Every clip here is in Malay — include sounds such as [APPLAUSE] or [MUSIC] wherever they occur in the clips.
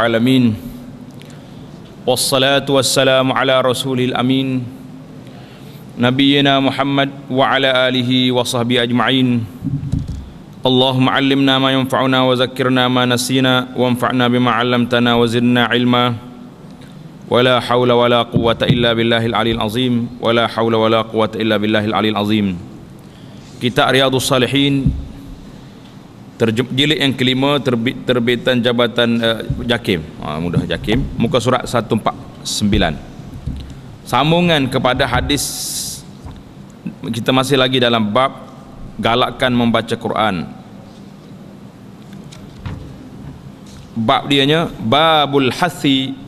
alamin Wassalatu wassalamu ala rasulil amin Nabiyyina Muhammad wa ala alihi wa sahbihi ajma'in Allahumma allimna ma yanfa'una wa zakkirna ma nasina wa anfa'na bima 'allamtana wa zidna 'ilma wala haula wala quwwata illa billahil aliyil azim wala haula wala quwwata illa billahil aliyil azim kita riyadhus salihin Terjem, jilid yang kelima terbit, terbitan jabatan uh, Jakim ha, mudah Jakim muka surat 149 sambungan kepada hadis kita masih lagi dalam bab galakkan membaca Quran bab dianya babul hasi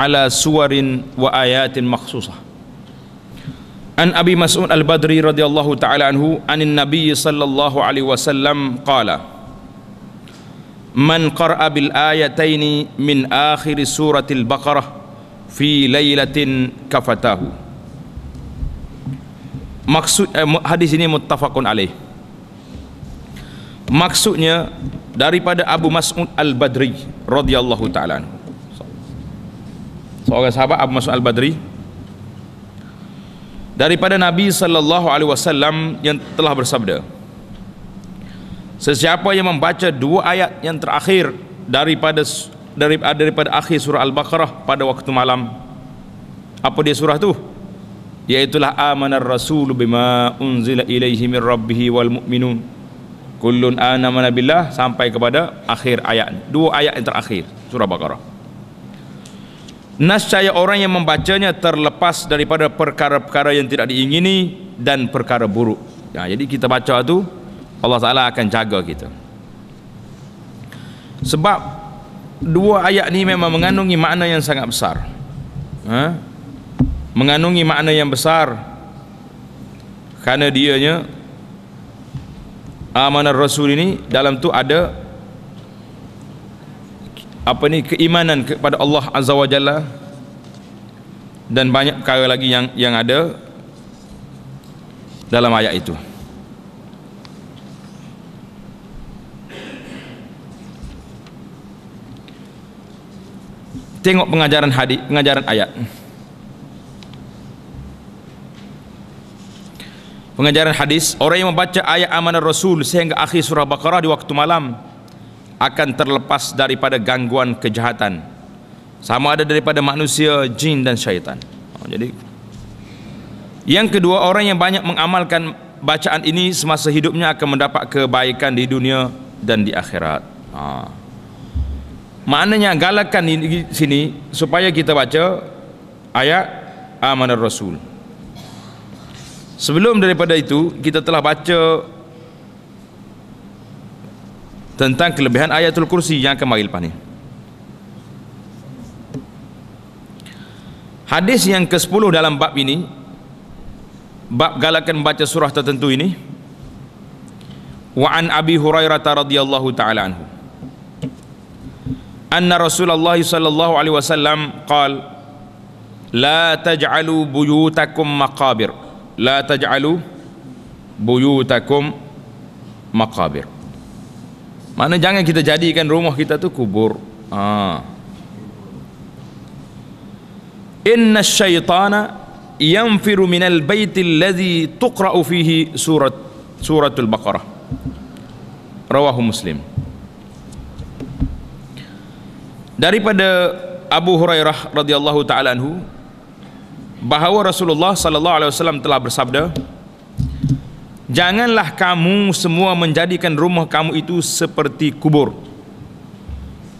ala suwarin wa ayatin maksusah An Abi Mas'ud Al-Badri radhiyallahu taala anhu anin Nabi sallallahu alaihi wasallam qala Man qara'a bil ayataini min akhir suratil Baqarah fi lailatin kafatahu Maksud eh, hadis ini muttafaqun alaih Maksudnya daripada Abu Mas'ud Al-Badri radhiyallahu taala anhu Seorang sahabat Abu Mas'ud Al-Badri daripada Nabi sallallahu alaihi wasallam yang telah bersabda Sesiapa yang membaca dua ayat yang terakhir daripada daripada, ah, daripada akhir surah Al-Baqarah pada waktu malam apa dia surah tu iaitu lah amanar rasul bima unzila ilaihi mir rabbih wal mu'minun kullun amana billah sampai kepada akhir ayat dua ayat yang terakhir surah baqarah Nascaya orang yang membacanya terlepas daripada perkara-perkara yang tidak diingini dan perkara buruk. Ya, jadi kita baca itu Allah Taala akan jaga kita. Sebab dua ayat ni memang mengandungi makna yang sangat besar. Ha? Mengandungi makna yang besar kerana dianya amanah rasul ini dalam tu ada apa ni keimanan kepada Allah Azza wa Jalla dan banyak perkara lagi yang yang ada dalam ayat itu. Tengok pengajaran hadis, pengajaran ayat. Pengajaran hadis, orang yang membaca ayat amanah Rasul sehingga akhir surah Baqarah di waktu malam, akan terlepas daripada gangguan kejahatan sama ada daripada manusia, jin dan syaitan. Oh, jadi yang kedua orang yang banyak mengamalkan bacaan ini semasa hidupnya akan mendapat kebaikan di dunia dan di akhirat. Ha. Maknanya galakan di sini supaya kita baca ayat amanah rasul. Sebelum daripada itu kita telah baca tentang kelebihan ayatul kursi yang akan mari lepas ni hadis yang ke-10 dalam bab ini bab galakan baca surah tertentu ini wa an abi hurairah radhiyallahu taala anhu anna rasulullah sallallahu alaihi wasallam qal la taj'alu buyutakum maqabir la taj'alu buyutakum maqabir mana jangan kita jadikan rumah kita tu kubur. Ha. Inna syaitana yanfiru minal bayti Ladi tukrau fihi surat surat al baqarah. Rawahu Muslim. Daripada Abu Hurairah radhiyallahu taalaanhu bahawa Rasulullah sallallahu alaihi wasallam telah bersabda, Janganlah kamu semua menjadikan rumah kamu itu seperti kubur.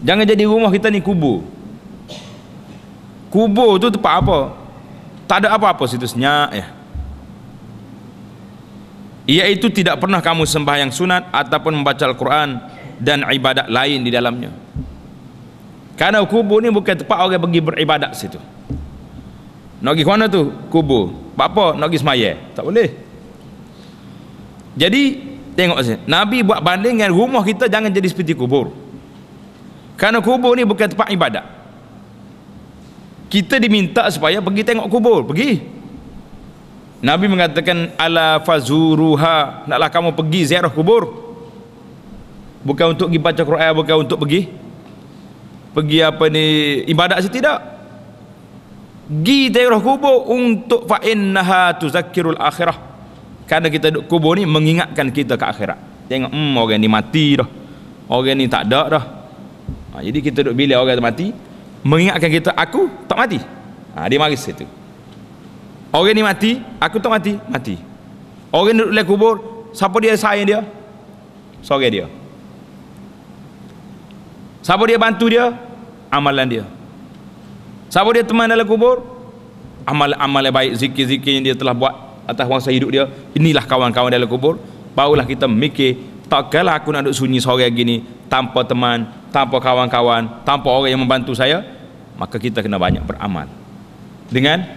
Jangan jadi rumah kita ni kubur. Kubur tu tempat apa? Tak ada apa-apa situ senyap ya. Iaitu tidak pernah kamu sembah yang sunat ataupun membaca Al-Quran dan ibadat lain di dalamnya. Karena kubur ni bukan tempat orang pergi beribadat situ. Nak pergi ke mana tu? Kubur. Apa? Nak pergi semayah? Tak boleh. Tak boleh. Jadi tengok saja. Nabi buat banding dengan rumah kita jangan jadi seperti kubur. Karena kubur ni bukan tempat ibadat. Kita diminta supaya pergi tengok kubur, pergi. Nabi mengatakan ala fazuruha, naklah kamu pergi ziarah kubur. Bukan untuk pergi baca Quran, bukan untuk pergi pergi apa ni ibadat sih tidak. Gi ziarah kubur untuk fa tuzakirul akhirah kerana kita duduk kubur ni mengingatkan kita ke akhirat tengok hmm, orang ni mati dah orang ni tak ada dah ha, jadi kita duduk bila orang tu mati mengingatkan kita aku tak mati ha, dia mari situ orang ni mati aku tak mati mati orang duduk dalam kubur siapa dia sayang dia sorang dia siapa dia bantu dia amalan dia siapa dia teman dalam kubur amal-amal baik zikir-zikir yang dia telah buat atas masa hidup dia inilah kawan-kawan dalam kubur barulah kita mikir tak takkanlah aku nak duduk sunyi seorang gini tanpa teman tanpa kawan-kawan tanpa orang yang membantu saya maka kita kena banyak beramal dengan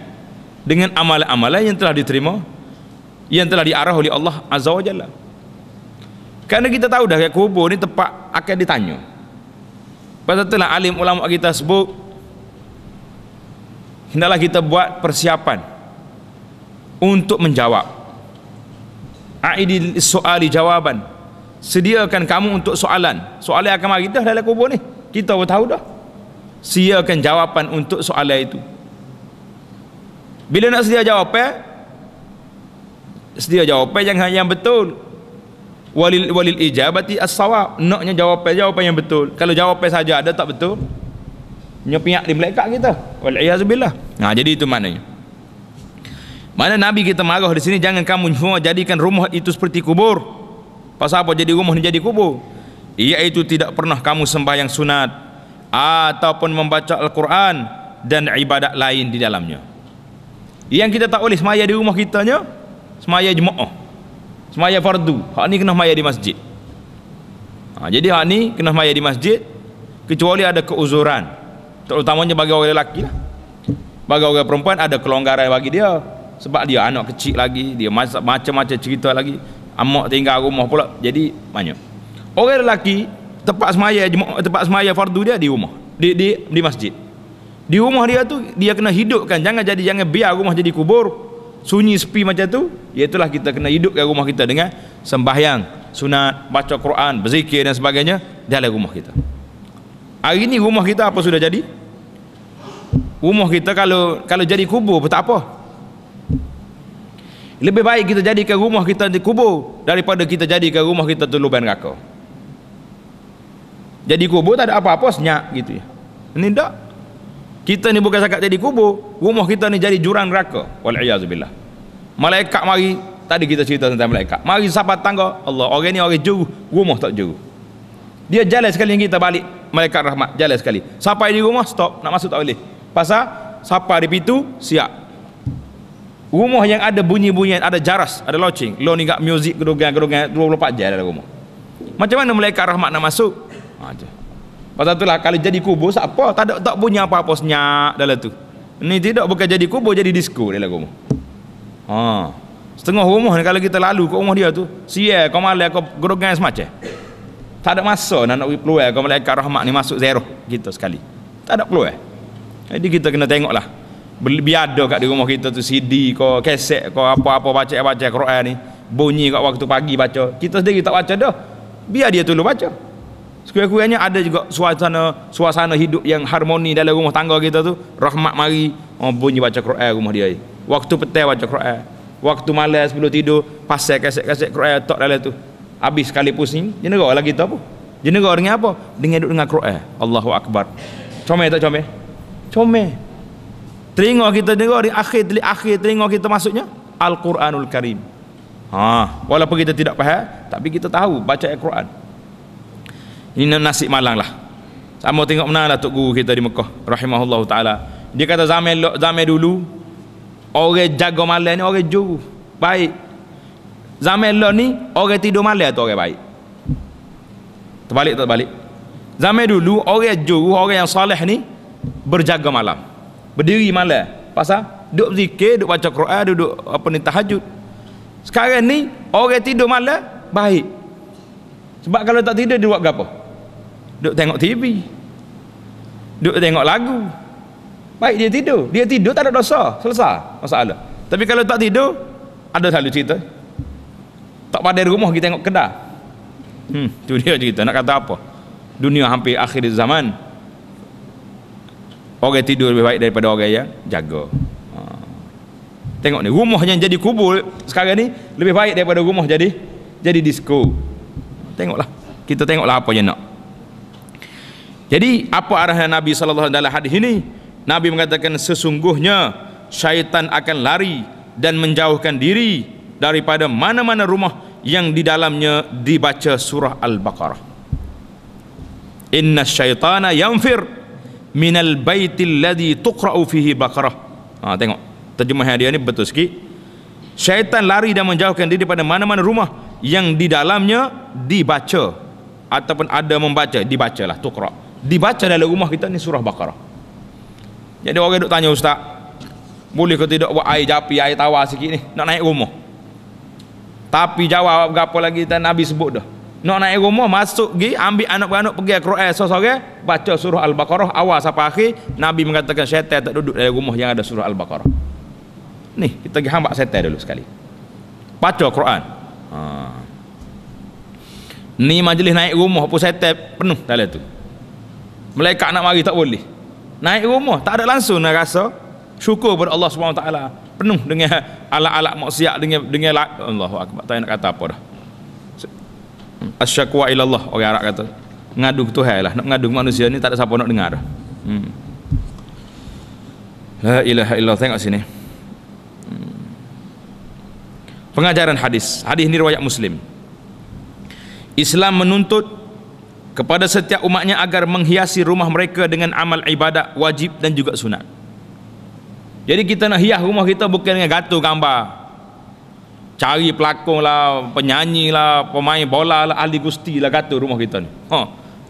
dengan amalan-amalan yang telah diterima yang telah diarah oleh Allah Azza wa Jalla kerana kita tahu dah kubur ni tempat akan ditanya pasal itulah alim ulama kita sebut hendaklah kita buat persiapan untuk menjawab aidil soali jawaban sediakan kamu untuk soalan soalan akan mari dah dalam kubur ni kita pun tahu dah siakan jawapan untuk soalan itu bila nak sedia jawapan eh? sedia jawapan eh? yang yang betul walil walil ijabati as-sawab naknya jawapan eh? jawapan yang betul kalau jawapan saja ada tak betul nya penyak di malaikat kita wal iazbillah nah ha, jadi itu maknanya mana Nabi kita marah di sini jangan kamu semua jadikan rumah itu seperti kubur. Pas apa jadi rumah ini jadi kubur? itu tidak pernah kamu sembahyang sunat ataupun membaca Al-Quran dan ibadat lain di dalamnya. Yang kita tak boleh semaya di rumah kita nya semaya jemaah. Semaya fardu. Hak ni kena semaya di masjid. Ha, jadi hak ni kena semaya di masjid kecuali ada keuzuran. Terutamanya bagi orang lelaki lah. Bagi orang perempuan ada kelonggaran bagi dia sebab dia anak kecil lagi dia macam-macam cerita lagi amak tinggal rumah pula jadi banyak orang lelaki tempat semaya tempat semaya fardu dia di rumah di, di, di masjid di rumah dia tu dia kena hidupkan jangan jadi jangan biar rumah jadi kubur sunyi sepi macam tu iaitulah kita kena hidupkan rumah kita dengan sembahyang sunat baca Quran berzikir dan sebagainya dalam rumah kita hari ni rumah kita apa sudah jadi rumah kita kalau kalau jadi kubur pun tak apa lebih baik kita jadikan rumah kita di kubur daripada kita jadikan rumah kita di lubang neraka. Jadi kubur tak ada apa-apa senyap gitu ya. Ini tak. Kita ni bukan sekat jadi kubur, rumah kita ni jadi jurang neraka. Wal iazubillah. Malaikat mari, tadi kita cerita tentang malaikat. Mari sahabat tangga, Allah orang ni orang juru, rumah tak juru. Dia jalan sekali kita balik malaikat rahmat jalan sekali. Sampai di rumah stop, nak masuk tak boleh. Pasal sampai di pintu siap rumah yang ada bunyi bunyi ada jaras ada launching lo ni gak music gedogan-gedogan 24 jam dalam rumah macam mana malaikat rahmat nak masuk aja ha, pasal itulah kalau jadi kubur siapa tak ada tak punya apa-apa senyap dalam tu ni tidak bukan jadi kubur jadi disko dalam rumah ha setengah rumah ni kalau kita lalu ke rumah dia tu sial kau malas kau gerogan semacam tak ada masa nak nak peluang kau malaikat rahmat ni masuk zero kita sekali tak ada peluang jadi kita kena tengoklah biada kat di rumah kita tu CD ko keset ko apa-apa baca-baca Quran ni bunyi kat waktu pagi baca kita sendiri tak baca dah biar dia tu lu baca sekurang-kurangnya ada juga suasana suasana hidup yang harmoni dalam rumah tangga kita tu rahmat mari oh, bunyi baca Quran rumah dia waktu petang baca Quran waktu malam sebelum tidur pasal keset-keset Quran tok dalam tu habis sekali pusing jenera lah kita apa jenera dengan apa dengan duduk dengan Quran Allahu Akbar comel tak comel comel Telinga kita dengar di akhir telinga akhir telinga kita masuknya Al-Quranul Karim. Ha, walaupun kita tidak faham, tapi kita tahu baca Al-Quran. Ini nasi malang lah. Sama tengok mana lah Tok Guru kita di Mekah. Rahimahullah Ta'ala. Dia kata zaman, zaman dulu, orang jaga malam ni orang juru. Baik. Zaman lo ni, orang tidur malam tu orang baik. Terbalik tak terbalik? Zaman dulu, orang juru, orang yang salih ni, berjaga malam berdiri malam pasal duduk zikir duduk baca Quran duduk apa ni tahajud sekarang ni orang tidur malam baik sebab kalau tak tidur dia buat apa duduk tengok TV duduk tengok lagu baik dia tidur dia tidur tak ada dosa selesai masalah tapi kalau tak tidur ada selalu cerita tak pada rumah kita tengok kedai hmm tu dia cerita nak kata apa dunia hampir akhir zaman orang tidur lebih baik daripada orang yang jaga ha. tengok ni rumah yang jadi kubur sekarang ni lebih baik daripada rumah jadi jadi disko tengoklah kita tengoklah apa yang nak jadi apa arahan Nabi SAW dalam hadis ini Nabi mengatakan sesungguhnya syaitan akan lari dan menjauhkan diri daripada mana-mana rumah yang di dalamnya dibaca surah Al-Baqarah inna syaitana yamfir minal baitil ladhi tuqra'u fihi baqarah ha, tengok terjemah dia ni betul sikit syaitan lari dan menjauhkan diri daripada mana-mana rumah yang di dalamnya dibaca ataupun ada membaca dibacalah tuqra' dibaca dalam rumah kita ni surah baqarah jadi orang duk tanya ustaz boleh ke tidak buat air japi air tawar sikit ni nak naik rumah tapi jawab apa lagi dan Nabi sebut dah nak naik rumah masuk pergi ambil anak-anak pergi Al-Quran sore-sore baca surah Al-Baqarah awal sampai akhir Nabi mengatakan syaitan tak duduk dalam rumah yang ada surah Al-Baqarah ni kita pergi hambat syaitan dulu sekali baca quran ha. ni majlis naik rumah pun syaitan penuh dalam tu malaikat nak mari tak boleh naik rumah tak ada langsung nak rasa syukur kepada Allah SWT penuh dengan [LAUGHS] alat-alat maksiat dengan dengan Allahu akbar tak nak kata apa dah asyakwa ilallah orang Arab kata ngadu ke Tuhan lah nak ngadu ke manusia ni tak ada siapa nak dengar hmm. la ilaha illallah tengok sini hmm. pengajaran hadis hadis ni riwayat muslim Islam menuntut kepada setiap umatnya agar menghiasi rumah mereka dengan amal ibadat wajib dan juga sunat jadi kita nak hias rumah kita bukan dengan gantung gambar cari pelakon lah, penyanyi lah, pemain bola lah, ahli gusti lah kata rumah kita ni. Ha.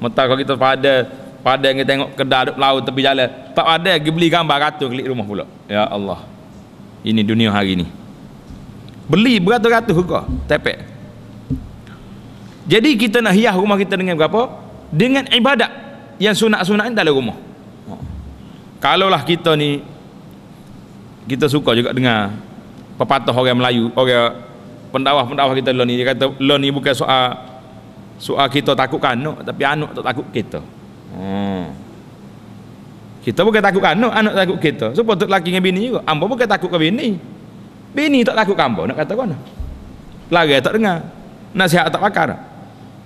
Mata kalau kita pada pada yang kita tengok kedai duk laut tepi jalan, tak ada pergi beli gambar ratus klik rumah pula. Ya Allah. Ini dunia hari ni. Beli beratus-ratus juga, tepek. Jadi kita nak hias rumah kita dengan berapa? Dengan ibadat yang sunat-sunat ni dalam rumah. Ha. Kalaulah kita ni kita suka juga dengar pepatah orang Melayu, orang pendakwah-pendakwah kita lo ni dia kata lo ni bukan soal soal kita takut kanak tapi anak tak takut kita. Hmm. Kita bukan takut kanak, anak takut kita. Sebab tu laki dengan bini juga. Ambo bukan takut ke bini. Bini tak takut kambo nak kata kono. Lagi tak dengar. Nasihat tak pakar.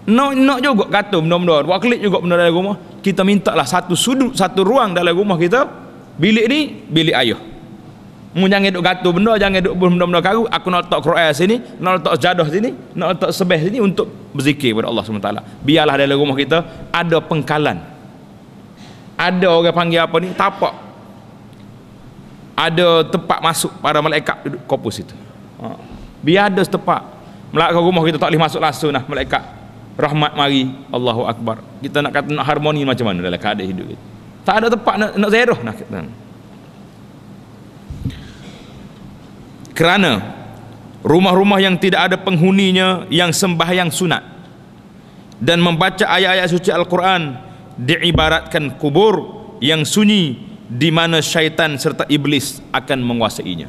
no, no juga kata benda-benda. Buat klik juga benda dalam rumah. Kita mintalah satu sudut, satu ruang dalam rumah kita. Bilik ni, bilik ayah mu jangan duk gatu benda jangan duk benda-benda karu aku nak letak Quran sini nak letak sejadah sini nak letak sebeh sini untuk berzikir kepada Allah SWT biarlah dalam rumah kita ada pengkalan ada orang panggil apa ni tapak ada tempat masuk para malaikat duduk kopus itu ha. biar ada tempat melakukan rumah kita tak boleh masuk langsung Nah, malaikat rahmat mari Allahu Akbar kita nak kata nak harmoni macam mana dalam keadaan hidup kita tak ada tempat nak, nak zeroh nak kita. kerana rumah-rumah yang tidak ada penghuninya yang sembahyang sunat dan membaca ayat-ayat suci Al-Quran diibaratkan kubur yang sunyi di mana syaitan serta iblis akan menguasainya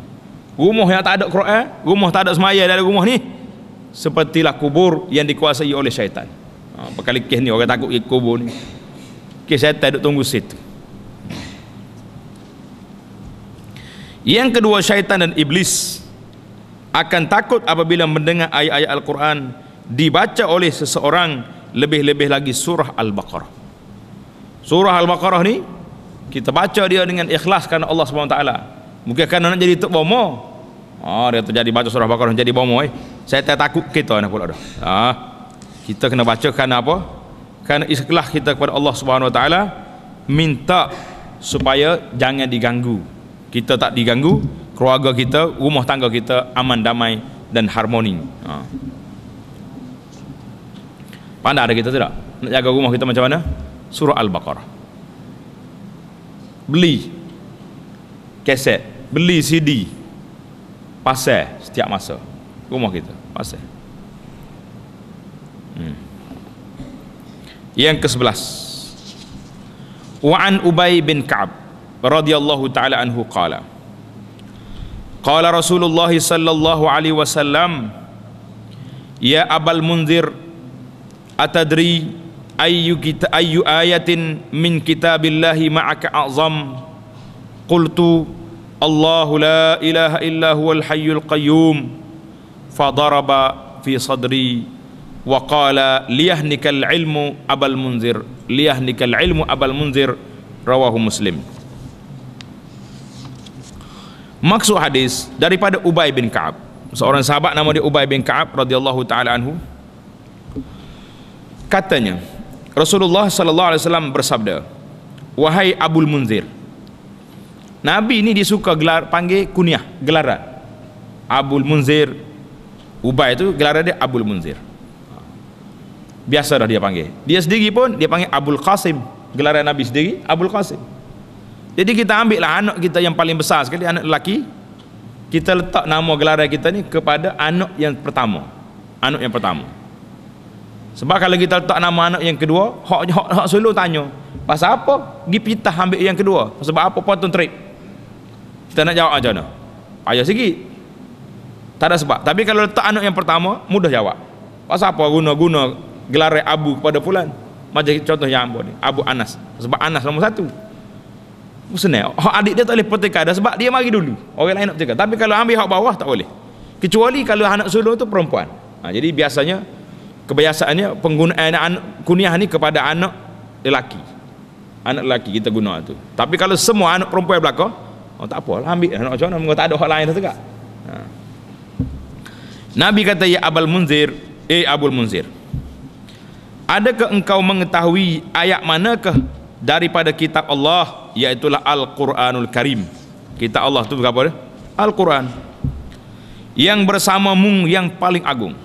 rumah yang tak ada Quran rumah tak ada semaya dalam rumah ni sepertilah kubur yang dikuasai oleh syaitan ha, berkali kes ni orang takut ke kubur ni kes syaitan duduk tunggu situ Yang kedua syaitan dan iblis akan takut apabila mendengar ayat-ayat Al-Quran dibaca oleh seseorang lebih-lebih lagi surah Al-Baqarah. Surah Al-Baqarah ni kita baca dia dengan ikhlas kerana Allah Subhanahu Taala mungkin kerana nak jadi tok bomo ah oh, dia terjadi baca surah Al-Baqarah jadi bomo eh saya tak takut kita nak pula dah ah kita kena baca kerana apa kerana ikhlas kita kepada Allah Subhanahu Wa Taala minta supaya jangan diganggu kita tak diganggu keluarga kita rumah tangga kita aman damai dan harmoni ha. pandai ada kita tidak nak jaga rumah kita macam mana surah Al-Baqarah beli keset beli CD pasal setiap masa rumah kita pasal hmm. yang ke sebelas wa'an Ubay bin Ka'ab رضي الله تعالى عنه قال قال رسول الله صلى الله عليه وسلم يا أبا المنذر أتدري أي, أي آية من كتاب الله معك أعظم قلت الله لا إله إلا هو الحي القيوم فضرب في صدري وقال ليهنك العلم أبا المنذر ليهنك العلم أبا المنذر رواه مسلم maksud hadis daripada Ubay bin Kaab seorang sahabat nama dia Ubay bin Kaab radhiyallahu taala anhu katanya Rasulullah sallallahu alaihi wasallam bersabda wahai Abdul Munzir Nabi ni dia suka gelar panggil kunyah gelar Abdul Munzir Ubay itu gelar dia Abdul Munzir biasa dah dia panggil dia sendiri pun dia panggil Abdul Qasim gelaran Nabi sendiri Abdul Qasim jadi kita ambil lah anak kita yang paling besar sekali anak lelaki. Kita letak nama gelaran kita ni kepada anak yang pertama. Anak yang pertama. Sebab kalau kita letak nama anak yang kedua, hak hak hak selalu tanya, pasal apa gi pitah ambil yang kedua? Sebab apa pun trip? Kita nak jawab aja mana? Ayah sikit. Tak ada sebab. Tapi kalau letak anak yang pertama, mudah jawab. Pasal apa guna-guna gelaran abu kepada fulan? Macam contoh yang ambo ni, Abu Anas. Sebab Anas nombor satu senang hak adik dia tak boleh pertikai dah sebab dia mari dulu orang lain nak pertikai tapi kalau ambil hak bawah tak boleh kecuali kalau anak sulung tu perempuan ha, jadi biasanya kebiasaannya penggunaan eh, kuniah ni kepada anak lelaki anak lelaki kita guna tu tapi kalau semua anak perempuan belaka oh, tak apa ambil anak lah. macam mana tak ada hak lain dah tegak ha. Nabi kata ya Abul Munzir eh Abul Munzir adakah engkau mengetahui ayat manakah daripada kitab Allah iaitu Al-Quranul Karim. Kitab Allah itu berapa dia? Al-Quran. Yang bersamamu yang paling agung.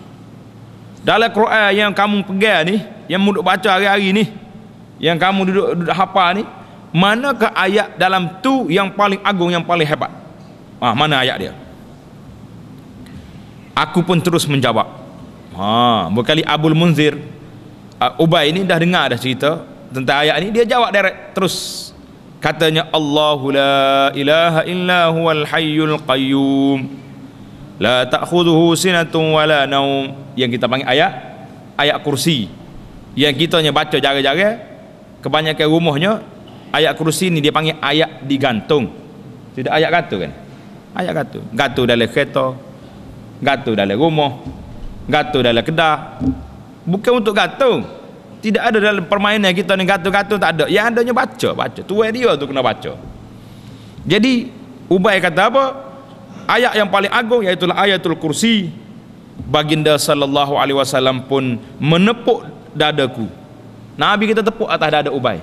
Dalam Quran yang kamu pegang ni, yang kamu baca hari-hari ni, yang kamu duduk, duduk hafal ni, manakah ayat dalam tu yang paling agung yang paling hebat? Ah, mana ayat dia? Aku pun terus menjawab. Ah, berkali Abdul Munzir uh, Ubay ini dah dengar dah cerita tentang ayat ini dia jawab direct terus katanya Allahu la ilaha illa huwal hayyul qayyum la ta'khudhuhu sinatun wala naum yang kita panggil ayat ayat kursi yang kita hanya baca jaga-jaga kebanyakan rumahnya ayat kursi ni dia panggil ayat digantung tidak ayat gantung kan ayat gantung gantung dalam kereta gantung dalam rumah gantung dalam kedai bukan untuk gantung tidak ada dalam permainan kita ni gatu-gatu tak ada yang adanya baca baca tuai dia tu kena baca jadi ubay kata apa ayat yang paling agung iaitu ayatul kursi baginda sallallahu alaihi wasallam pun menepuk dadaku nabi kita tepuk atas dada ubay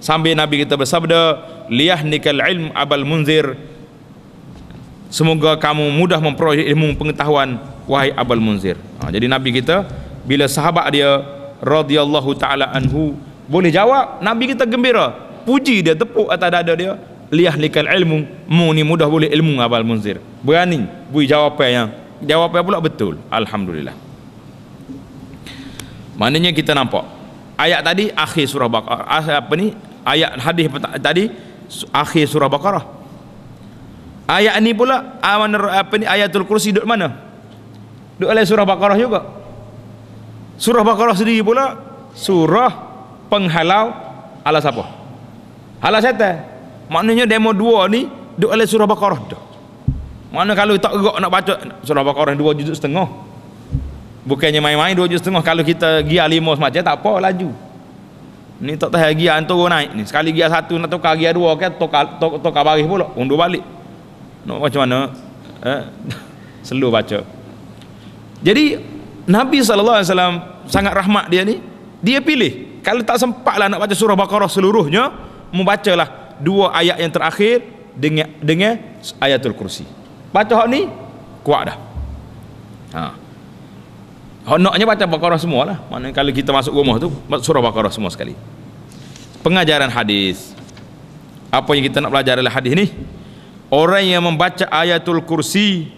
sambil nabi kita bersabda liyah nikal ilm abal munzir semoga kamu mudah memperoleh ilmu pengetahuan wahai abal munzir ha, jadi nabi kita bila sahabat dia radhiyallahu taala anhu boleh jawab nabi kita gembira puji dia tepuk atas dada dia liahlikal ilmu mu ni mudah boleh ilmu abal munzir berani bui jawapan yang jawapan pula betul alhamdulillah maknanya kita nampak ayat tadi akhir surah baqarah ah, apa ni ayat hadis tadi akhir surah baqarah ayat ni pula ah, apa ni ayatul kursi duduk mana duduk oleh surah baqarah juga Surah Baqarah sendiri pula surah penghalau ala siapa? Ala setan. Maknanya demo dua ni duk oleh surah Baqarah tu. Mana kalau tak gerak nak baca surah Baqarah dua juz setengah. Bukannya main-main dua juz setengah kalau kita gear 5 semacam tak apa laju. Ni tak tahu gear antu naik ni. Sekali gear satu nak tukar gear dua ke tukar tukar, tukar baris pula undur balik. Nak macam mana? Eh? [LAUGHS] Selur baca. Jadi Nabi SAW sangat rahmat dia ni dia pilih kalau tak sempat lah nak baca surah Baqarah seluruhnya membacalah dua ayat yang terakhir dengan dengan ayatul kursi baca hak ni kuat dah ha. hak naknya baca Baqarah semualah maknanya kalau kita masuk rumah tu surah Baqarah semua sekali pengajaran hadis apa yang kita nak belajar adalah hadis ni orang yang membaca ayatul kursi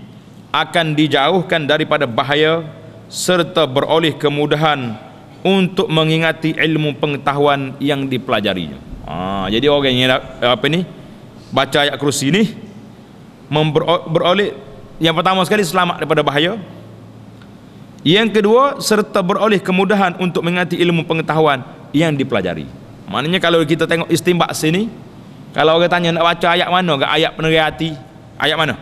akan dijauhkan daripada bahaya serta beroleh kemudahan untuk mengingati ilmu pengetahuan yang dipelajarinya. Ha, jadi orang yang nak eh, apa ni baca ayat kursi ni beroleh yang pertama sekali selamat daripada bahaya. Yang kedua serta beroleh kemudahan untuk mengingati ilmu pengetahuan yang dipelajari. Maknanya kalau kita tengok istimbak sini kalau orang tanya nak baca ayat mana ke ayat penerihati ayat mana?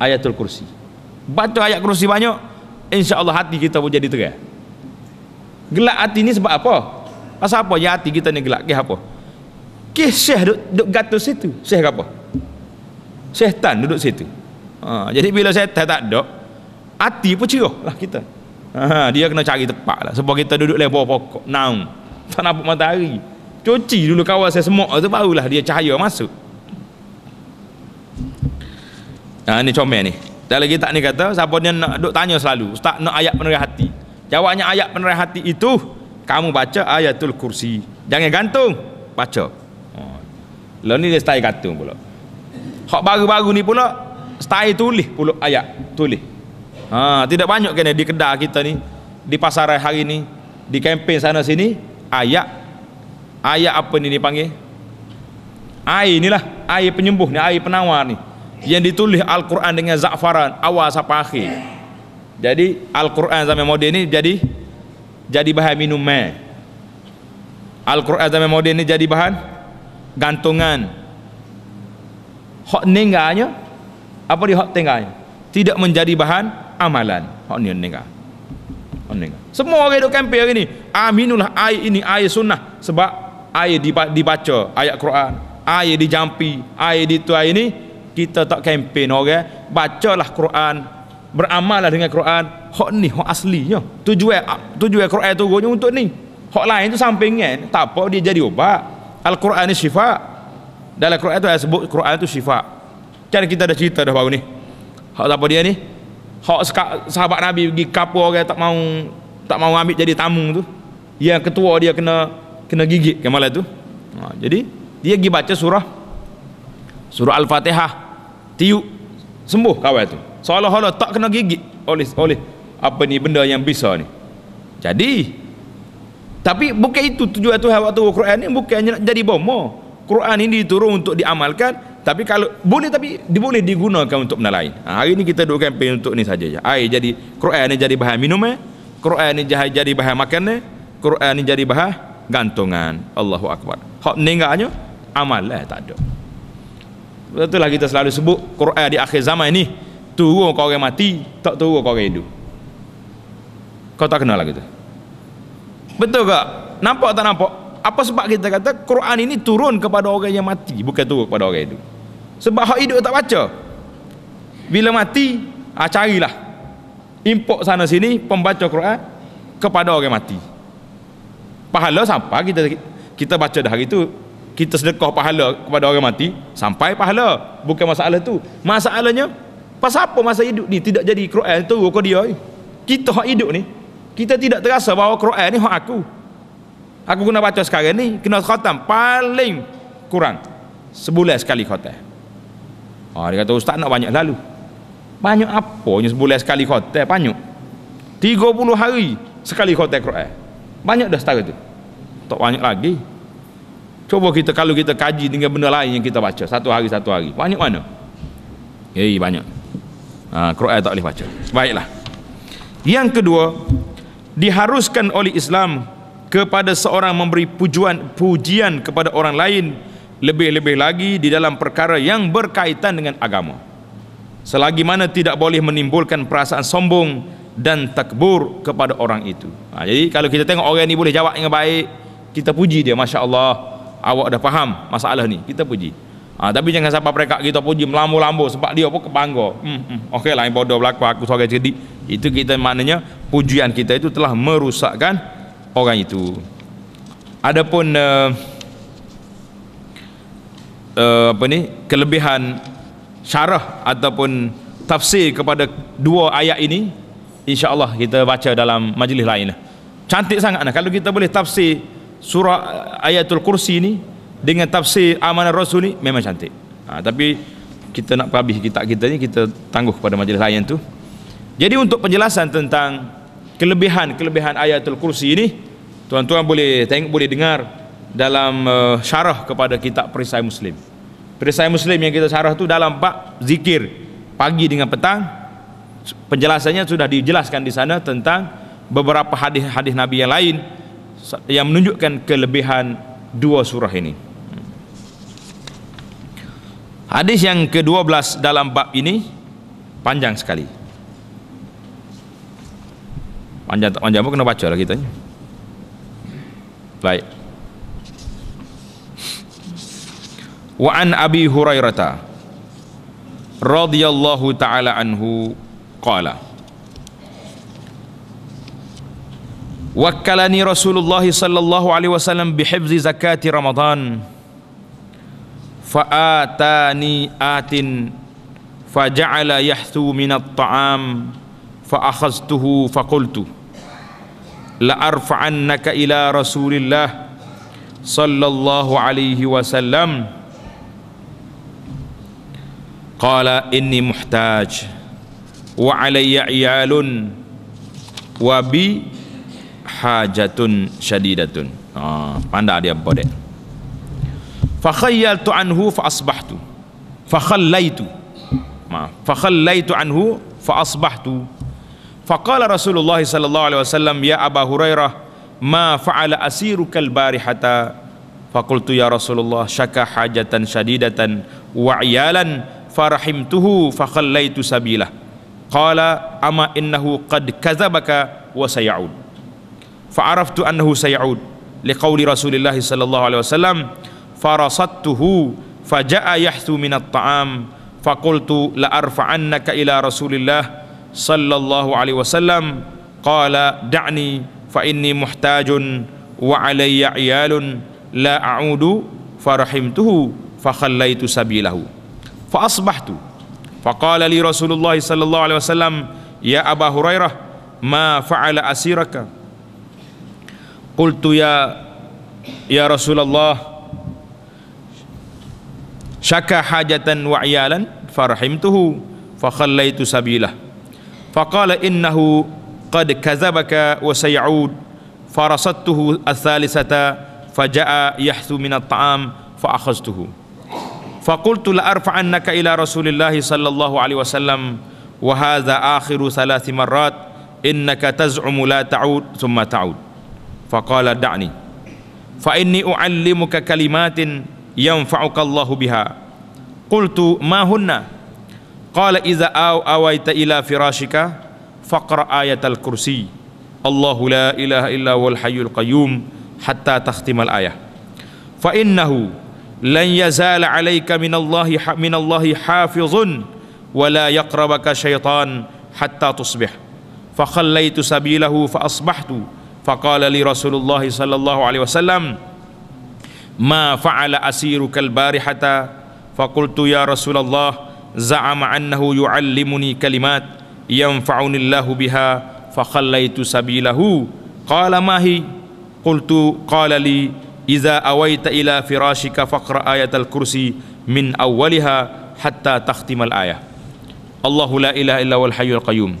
Ayatul kursi baca ayat kursi banyak insyaallah hati kita boleh jadi terang gelak hati ni sebab apa pasal apa ya hati kita ni gelak ke apa ke syekh duduk, duduk gatuh situ syekh apa syaitan duduk situ ha, jadi bila syaitan tak ada hati pun cerah lah kita ha, dia kena cari tempat lah sebab kita duduk lebar pokok naung [LAUGHS] tak nampak matahari cuci dulu kawal saya semok, tu barulah dia cahaya masuk ha, ni comel ni tak lagi tak ni kata, siapa ni nak duk tanya selalu, ustaz nak ayat penerai hati. Jawabnya ayat penerai hati itu kamu baca ayatul kursi. Jangan gantung, baca. Oh. Lah ni dia style gantung pula. Hak baru-baru ni pula style tulis pula ayat tulis. Ha, tidak banyak kena di kedai kita ni, di pasaran hari ni, di kempen sana sini ayat ayat apa ni dipanggil? Air inilah, air penyembuh ni, air penawar ni yang ditulis Al-Quran dengan za'faran awal sampai akhir jadi Al-Quran zaman moden ini jadi jadi bahan minuman Al-Quran zaman moden ini jadi bahan gantungan hak ninggalnya apa dia hak tinggalnya tidak menjadi bahan amalan hak ni ninggal hak semua orang duk kempel hari ni aminulah ayat ini ayat sunnah sebab ayat dibaca ayat Quran ayat dijampi ayat di ayat ini kita tak kempen orang okay? Eh. bacalah Quran beramal lah dengan Quran hok ni hok aslinya tujuan tujuan Quran turunnya untuk ni hok lain tu sampingan tak apa dia jadi ubat Al-Quran ni syifa dalam Quran tu sebut Quran tu syifa cara kita dah cerita dah baru ni hok apa dia ni hok sahabat Nabi pergi kapur orang okay? tak mau tak mau ambil jadi tamu tu yang ketua dia kena kena gigit Kemalai tu ha, jadi dia pergi baca surah surah Al-Fatihah tiup sembuh kawan tu seolah-olah tak kena gigit oleh oleh apa ni benda yang bisa ni jadi tapi bukan itu tujuan tu waktu Quran ni bukannya nak jadi bom Quran ini diturun untuk diamalkan tapi kalau boleh tapi boleh digunakan untuk benda lain ha, hari ini kita duduk kempen untuk ni saja je air jadi Quran ni jadi bahan minuman eh. Quran ni jadi jadi bahan makanan eh. Quran ni jadi bahan gantungan Allahu Akbar hak ninggalnya amal lah tak ada itulah kita selalu sebut Quran di akhir zaman ini turun kau orang mati tak turun kau orang hidup kau tak kenal lah kita betul tak nampak tak nampak apa sebab kita kata Quran ini turun kepada orang yang mati bukan turun kepada orang hidup sebab orang hidup tak baca bila mati ha, carilah import sana sini pembaca Quran kepada orang mati pahala sampai kita kita baca dah hari itu kita sedekah pahala kepada orang mati sampai pahala bukan masalah tu masalahnya pasal apa masa hidup ni tidak jadi Quran tu kau dia kita hak hidup ni kita tidak terasa bahawa Quran ni hak aku aku kena baca sekarang ni kena khatam paling kurang sebulan sekali khatam ha, dia kata ustaz nak banyak lalu banyak apa ni sebulan sekali khatam banyak 30 hari sekali khatam Quran banyak dah setara tu tak banyak lagi Cuba kita kalau kita kaji dengan benda lain yang kita baca satu hari satu hari. Banyak mana? Hei eh, banyak. Ha, Quran tak boleh baca. Baiklah. Yang kedua, diharuskan oleh Islam kepada seorang memberi pujuan, pujian kepada orang lain lebih-lebih lagi di dalam perkara yang berkaitan dengan agama. Selagi mana tidak boleh menimbulkan perasaan sombong dan takbur kepada orang itu. Ha, jadi kalau kita tengok orang ini boleh jawab dengan baik, kita puji dia, masya Allah awak dah faham masalah ni kita puji ha, tapi jangan sampai mereka kita puji melambu-lambu sebab dia pun kebangga hmm, hmm, ok lah yang bodoh berlaku aku seorang cerdik itu kita maknanya pujian kita itu telah merusakkan orang itu adapun uh, uh, apa ni kelebihan syarah ataupun tafsir kepada dua ayat ini insyaallah kita baca dalam majlis lain lah. cantik sangat lah. kalau kita boleh tafsir surah ayatul kursi ni dengan tafsir amanah rasul ni memang cantik ha, tapi kita nak habis kitab kita ni kita tangguh kepada majlis lain tu jadi untuk penjelasan tentang kelebihan-kelebihan ayatul kursi ini tuan-tuan boleh tengok boleh dengar dalam uh, syarah kepada kitab perisai muslim perisai muslim yang kita syarah tu dalam pak zikir pagi dengan petang penjelasannya sudah dijelaskan di sana tentang beberapa hadis-hadis nabi yang lain yang menunjukkan kelebihan dua surah ini hadis yang ke-12 dalam bab ini panjang sekali panjang tak panjang pun kena baca lah kita baik wa an abi hurairah radhiyallahu taala anhu qala وكلني رسول الله صلى الله عليه وسلم بحفظ زكاة رمضان فآتاني آت فجعل يحثو من الطعام فأخذته فقلت لأرفعنك إلى رسول الله صلى الله عليه وسلم قال إني محتاج وعلي عيال وبي hajatun syadidatun ha, pandai dia apa dia fakhayyaltu anhu fa asbahtu fakhallaitu ma fakhallaitu anhu fa asbahtu faqala rasulullah sallallahu alaihi wasallam ya aba hurairah ma fa'ala asiruka albarihata faqultu ya rasulullah syaka hajatan syadidatan wa iyalan farahimtuhu fakhallaitu sabilah qala ama innahu qad kazabaka wa sayaud فعرفت أنه سيعود لقول رسول الله صلى الله عليه وسلم فرصدته فجاء يحثو من الطعام فقلت لأرفعنك إلى رسول الله صلى الله عليه وسلم قال دعني فإني محتاج وعلي عيال لا أعود فرحمته فخليت سبيله فأصبحت فقال لي رسول الله صلى الله عليه وسلم يا أبا هريرة ما فعل أسيرك قلت يا يا رسول الله شكى حاجة وعيالا فرحمته فخليت سبيله فقال إنه قد كذبك وسيعود فرصدته الثالثة فجاء يحثو من الطعام فأخذته فقلت لأرفعنك إلى رسول الله صلى الله عليه وسلم وهذا آخر ثلاث مرات إنك تزعم لا تعود ثم تعود فقال دعني فإني أعلمك كلمات ينفعك الله بها قلت ما هن قال إذا أو أويت إلى فراشك فقرأ آية الكرسي الله لا إله إلا هو الحي القيوم حتى تختم الآية فإنه لن يزال عليك من الله من الله حافظ ولا يقربك شيطان حتى تصبح فخليت سبيله فأصبحت فقال لي رسول الله صلى الله عليه وسلم ما فعل أسيرك البارحة فقلت يا رسول الله زعم أنه يعلمني كلمات ينفعني الله بها فخليت سبيله قال ما هي قلت قال لي إذا أويت إلى فراشك فاقرأ آية الكرسي من أولها حتى تختم الآية الله لا إله إلا هو الحي القيوم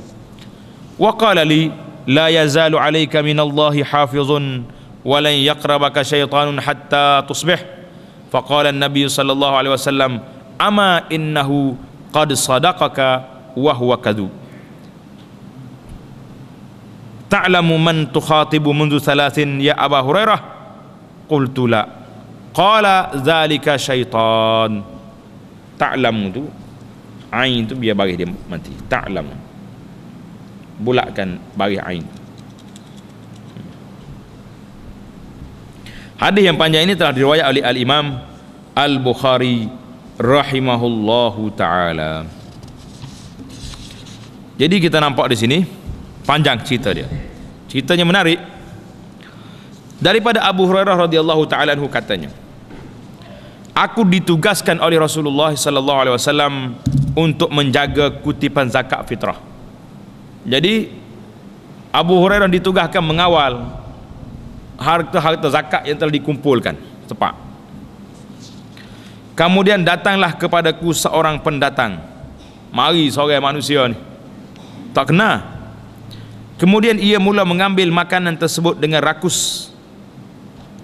وقال لي لا يزال عليك من الله حافظ ولن يقربك شيطان حتى تصبح فقال النبي صلى الله عليه وسلم أما إنه قد صدقك وهو كذوب تعلم من تخاطب منذ ثلاث يا أبا هريرة قلت لا قال ذلك شيطان تعلم itu ain itu dia تعلم. bulatkan bagi ain hadis yang panjang ini telah diriwayat oleh al-imam al-bukhari rahimahullahu taala jadi kita nampak di sini panjang cerita dia ceritanya menarik daripada Abu Hurairah radhiyallahu taala anhu katanya Aku ditugaskan oleh Rasulullah sallallahu alaihi wasallam untuk menjaga kutipan zakat fitrah jadi Abu Hurairah ditugaskan mengawal harta-harta zakat yang telah dikumpulkan cepat kemudian datanglah kepadaku seorang pendatang mari seorang manusia ni tak kena. kemudian ia mula mengambil makanan tersebut dengan rakus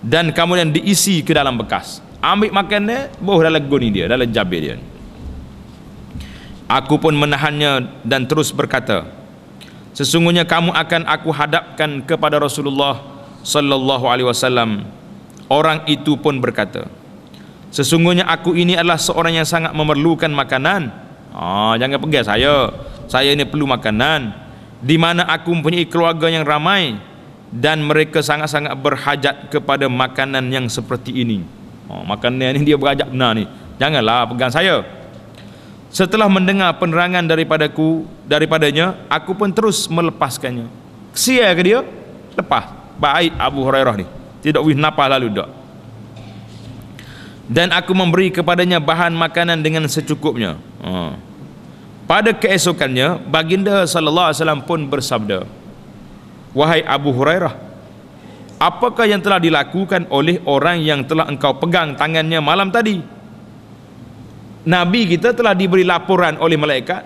dan kemudian diisi ke dalam bekas ambil makannya boh dalam goni dia dalam jabir dia aku pun menahannya dan terus berkata sesungguhnya kamu akan aku hadapkan kepada Rasulullah sallallahu alaihi wasallam orang itu pun berkata sesungguhnya aku ini adalah seorang yang sangat memerlukan makanan ah jangan pegas saya saya ini perlu makanan di mana aku mempunyai keluarga yang ramai dan mereka sangat-sangat berhajat kepada makanan yang seperti ini oh, makanan ini dia berhajat benar ni janganlah pegang saya Setelah mendengar penerangan daripadaku daripadanya, aku pun terus melepaskannya. Kesia ke dia? Lepas. Baik Abu Hurairah ni. Tidak wih napah lalu dak. Dan aku memberi kepadanya bahan makanan dengan secukupnya. Hmm. Pada keesokannya, baginda sallallahu alaihi wasallam pun bersabda, "Wahai Abu Hurairah, apakah yang telah dilakukan oleh orang yang telah engkau pegang tangannya malam tadi?" Nabi kita telah diberi laporan oleh malaikat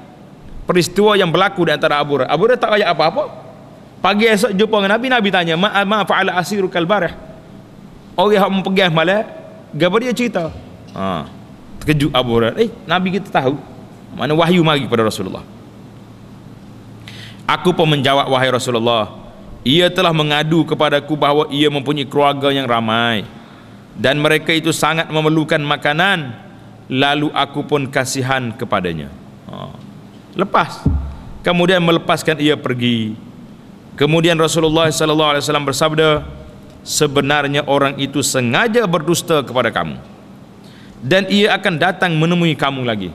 peristiwa yang berlaku di antara Abu Hurairah. Abu Hurairah tak ayat apa-apa. Pagi esok jumpa dengan Nabi, Nabi tanya, "Ma ma fa'ala asirukal barah?" Orang yang pergi malam, gambar dia cerita. Ha. Terkejut Abu Hurairah, "Eh, Nabi kita tahu." Mana wahyu mari kepada Rasulullah. Aku pun menjawab wahai Rasulullah, ia telah mengadu kepadaku bahawa ia mempunyai keluarga yang ramai dan mereka itu sangat memerlukan makanan lalu aku pun kasihan kepadanya ha. lepas kemudian melepaskan ia pergi kemudian Rasulullah sallallahu alaihi wasallam bersabda sebenarnya orang itu sengaja berdusta kepada kamu dan ia akan datang menemui kamu lagi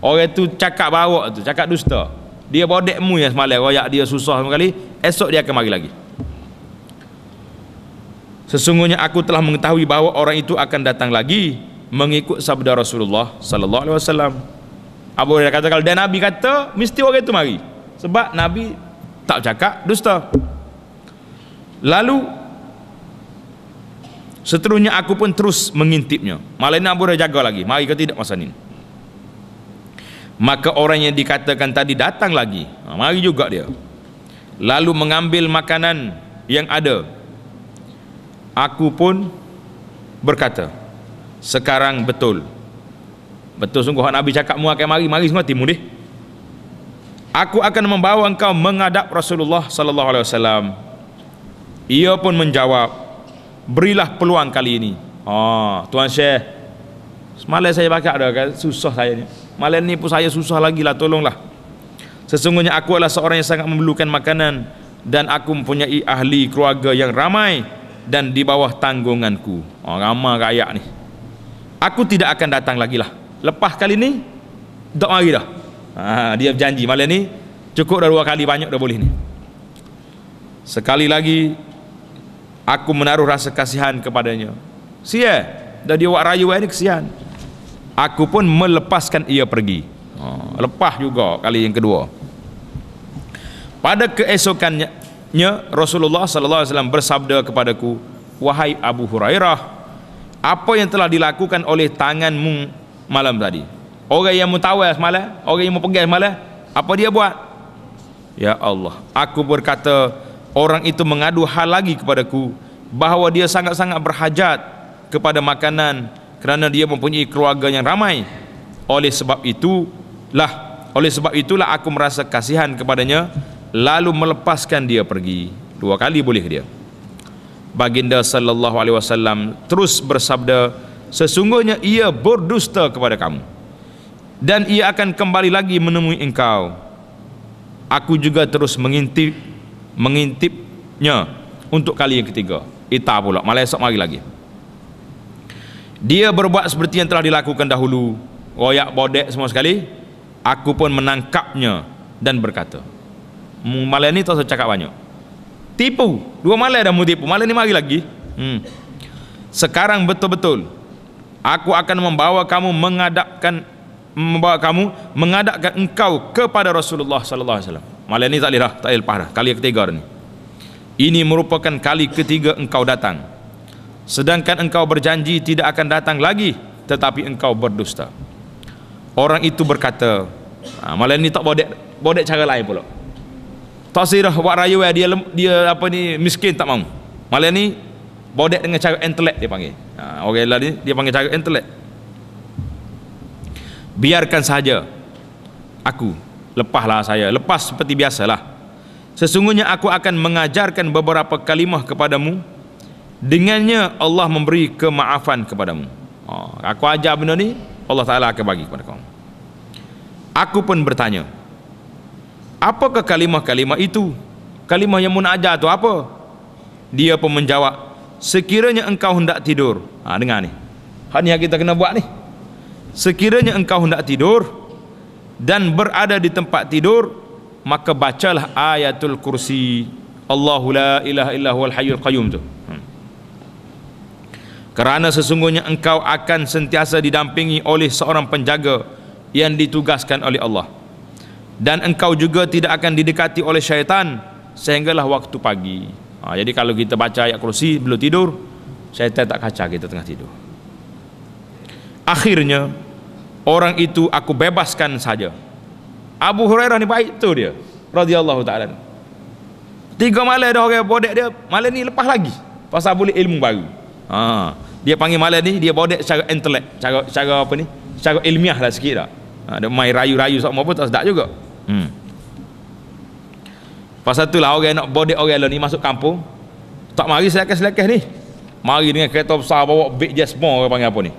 orang itu cakap bawa tu cakap dusta dia bodek mu ya semalam royak dia susah sekali esok dia akan mari lagi sesungguhnya aku telah mengetahui bahawa orang itu akan datang lagi mengikut sabda Rasulullah sallallahu alaihi wasallam. Abu Hurairah kata kalau dan Nabi kata mesti orang itu mari. Sebab Nabi tak cakap dusta. Lalu seterusnya aku pun terus mengintipnya. Malam Abu Hurairah jaga lagi. Mari ke tidak masa ini. Maka orang yang dikatakan tadi datang lagi. Ha, mari juga dia. Lalu mengambil makanan yang ada. Aku pun berkata, sekarang betul betul sungguh Nabi cakap mu akan mari mari semua timu deh aku akan membawa engkau menghadap Rasulullah sallallahu alaihi wasallam ia pun menjawab berilah peluang kali ini oh tuan syekh semalam saya pakai ada kan susah saya ni malam ni pun saya susah lagi lah tolonglah sesungguhnya aku adalah seorang yang sangat memerlukan makanan dan aku mempunyai ahli keluarga yang ramai dan di bawah tanggunganku oh, ramai rakyat ni aku tidak akan datang lagi lah lepas kali ni tak mari dah ha, dia berjanji malam ni cukup dah dua kali banyak dah boleh ni sekali lagi aku menaruh rasa kasihan kepadanya sia dah dia buat rayu ni kesian aku pun melepaskan ia pergi ha, lepas juga kali yang kedua pada keesokannya Rasulullah sallallahu alaihi wasallam bersabda kepadaku wahai Abu Hurairah apa yang telah dilakukan oleh tanganmu malam tadi orang yang mutawal semalam orang yang mempegang semalam apa dia buat ya Allah aku berkata orang itu mengadu hal lagi kepadaku bahawa dia sangat-sangat berhajat kepada makanan kerana dia mempunyai keluarga yang ramai oleh sebab itu lah oleh sebab itulah aku merasa kasihan kepadanya lalu melepaskan dia pergi dua kali boleh dia baginda sallallahu alaihi wasallam terus bersabda sesungguhnya ia berdusta kepada kamu dan ia akan kembali lagi menemui engkau aku juga terus mengintip mengintipnya untuk kali yang ketiga ita pula malam esok mari lagi dia berbuat seperti yang telah dilakukan dahulu royak bodek semua sekali aku pun menangkapnya dan berkata malam ni tak usah cakap banyak tipu dua malam dah mu tipu malam ni mari lagi hmm. sekarang betul-betul aku akan membawa kamu mengadakan membawa kamu mengadakan engkau kepada Rasulullah sallallahu alaihi wasallam malam ni tak lirah tak lepas dah kali ketiga ni ini merupakan kali ketiga engkau datang sedangkan engkau berjanji tidak akan datang lagi tetapi engkau berdusta orang itu berkata ah, malam ni tak bodek bodek cara lain pula tak sirah buat raya wei dia dia apa ni miskin tak mau. Malam ni bodek dengan cara intelek dia panggil. Ha, orang lain dia panggil cara intelek. Biarkan saja aku lepahlah saya lepas seperti biasalah. Sesungguhnya aku akan mengajarkan beberapa kalimah kepadamu dengannya Allah memberi kemaafan kepadamu. Ha, aku ajar benda ni Allah Taala akan bagi kepada kamu. Aku pun bertanya, apakah kalimah-kalimah itu kalimah yang munajat itu apa dia pun menjawab sekiranya engkau hendak tidur ha, dengar ni hal ni yang kita kena buat ni sekiranya engkau hendak tidur dan berada di tempat tidur maka bacalah ayatul kursi Allahu la ilaha illa huwal qayyum tu hmm. kerana sesungguhnya engkau akan sentiasa didampingi oleh seorang penjaga yang ditugaskan oleh Allah dan engkau juga tidak akan didekati oleh syaitan sehinggalah waktu pagi ha, jadi kalau kita baca ayat kursi belum tidur syaitan tak kaca kita tengah tidur akhirnya orang itu aku bebaskan saja Abu Hurairah ni baik tu dia radhiyallahu ta'ala tiga malam dah orang bodek dia malam ni lepas lagi pasal boleh ilmu baru ha, dia panggil malam ni dia bodek secara intelek secara, secara apa ni secara ilmiah lah sikit dah ha, dia main rayu-rayu sama pun tak sedap juga Hmm. Pasal lah, orang nak bodek orang lah ni masuk kampung. Tak mari selekeh-selekeh ni. Mari dengan kereta besar bawa big jet semua orang panggil apa ni.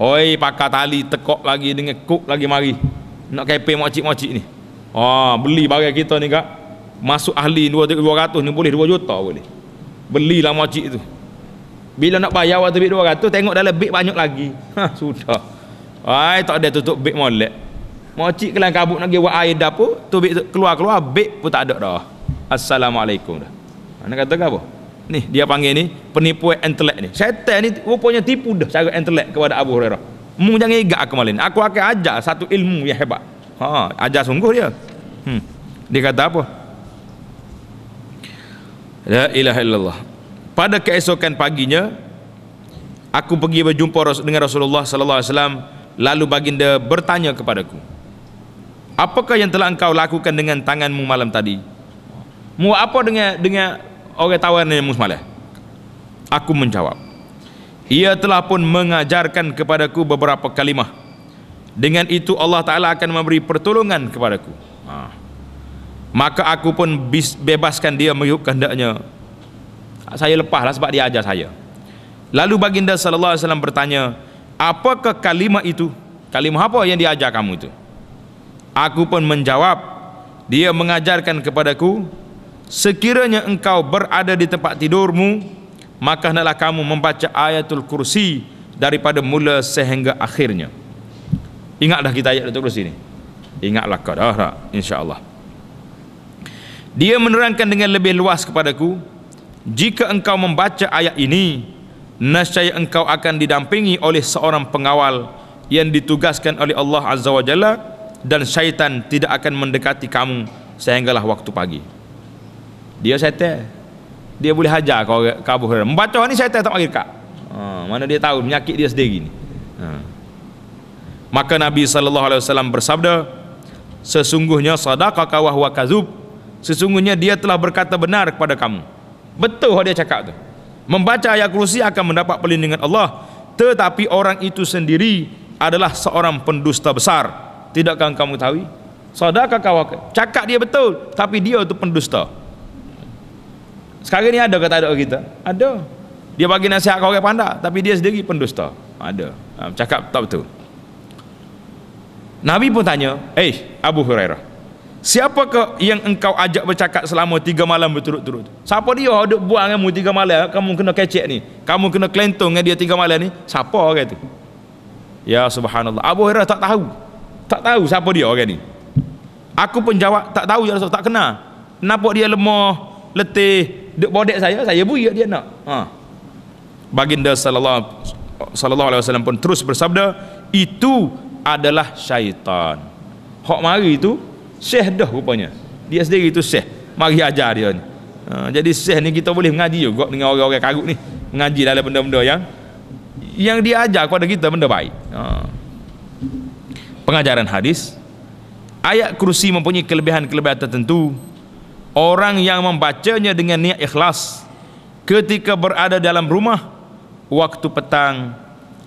Oi pakar tali tekok lagi dengan kuk lagi mari. Nak kepeh cik makcik ni. Oh, beli barang kita ni kak. Masuk ahli 200 ni boleh 2 juta boleh. Belilah makcik tu. Bila nak bayar waktu bid 200 tengok dalam bid banyak lagi. [LAUGHS] Ha sudah. Ai tak ada tutup bid molek. Makcik kelang kabut nak buat air dapur, tu keluar-keluar, bek pun tak ada dah. Assalamualaikum dah. Mana kata apa? Ni dia panggil ni penipu entelek ni. Syaitan ni rupanya tipu dah cara entelek kepada Abu Hurairah. Mu jangan igak aku malin. Aku akan ajar satu ilmu yang hebat. Ha, ajar sungguh dia. Hmm. Dia kata apa? La ilaha illallah. Pada keesokan paginya aku pergi berjumpa dengan Rasulullah sallallahu alaihi wasallam lalu baginda bertanya kepadaku apakah yang telah engkau lakukan dengan tanganmu malam tadi mu apa dengan dengan orang tawanan yang musmalah aku menjawab ia telah pun mengajarkan kepadaku beberapa kalimah dengan itu Allah Ta'ala akan memberi pertolongan kepadaku ha. maka aku pun bebaskan dia meriup kehendaknya saya lepahlah sebab dia ajar saya lalu baginda Sallallahu Alaihi Wasallam bertanya apakah kalimah itu kalimah apa yang diajar kamu itu Aku pun menjawab, dia mengajarkan kepadaku, sekiranya engkau berada di tempat tidurmu, maka hendaklah kamu membaca ayatul kursi daripada mula sehingga akhirnya. Ingatlah kita ayat ayatul kursi ini. Ingatlah kau dah, insyaAllah. Dia menerangkan dengan lebih luas kepadaku, jika engkau membaca ayat ini, nascaya engkau akan didampingi oleh seorang pengawal yang ditugaskan oleh Allah Azza wa Jalla dan syaitan tidak akan mendekati kamu sehinggalah waktu pagi. Dia setan. Dia boleh hajar kau kabur. Abu Hurairah. Membaca ni syaitan tak panggil kak. Ha, mana dia tahu menyakit dia sendiri ni. Ha. Maka Nabi saw bersabda, sesungguhnya sadaqa kawah wa kadzub. Sesungguhnya dia telah berkata benar kepada kamu. Betul dia cakap tu. Membaca ayat kursi akan mendapat pelindungan Allah, tetapi orang itu sendiri adalah seorang pendusta besar tidakkah kamu tahu sadaqah kawaka cakap dia betul tapi dia itu pendusta sekarang ni ada kata ada kita ada dia bagi nasihat kau orang pandai tapi dia sendiri pendusta ada ha, cakap tak betul Nabi pun tanya eh Abu Hurairah siapakah yang engkau ajak bercakap selama tiga malam berturut-turut siapa dia ada buang dengan mu tiga malam kamu kena kecek ni kamu kena kelentong dengan dia tiga malam ni siapa orang tu ya subhanallah Abu Hurairah tak tahu tak tahu siapa dia orang ni aku pun jawab tak tahu ya Rasul tak kenal kenapa dia lemah letih dek bodek saya saya bui dia nak ha. baginda sallallahu alaihi wasallam pun terus bersabda itu adalah syaitan hok mari itu syekh dah rupanya dia sendiri itu syekh mari ajar dia ni ha. jadi syekh ni kita boleh mengaji juga dengan orang-orang karut ni mengaji dalam benda-benda yang yang dia ajar kepada kita benda baik ha pengajaran hadis ayat kursi mempunyai kelebihan-kelebihan tertentu orang yang membacanya dengan niat ikhlas ketika berada dalam rumah waktu petang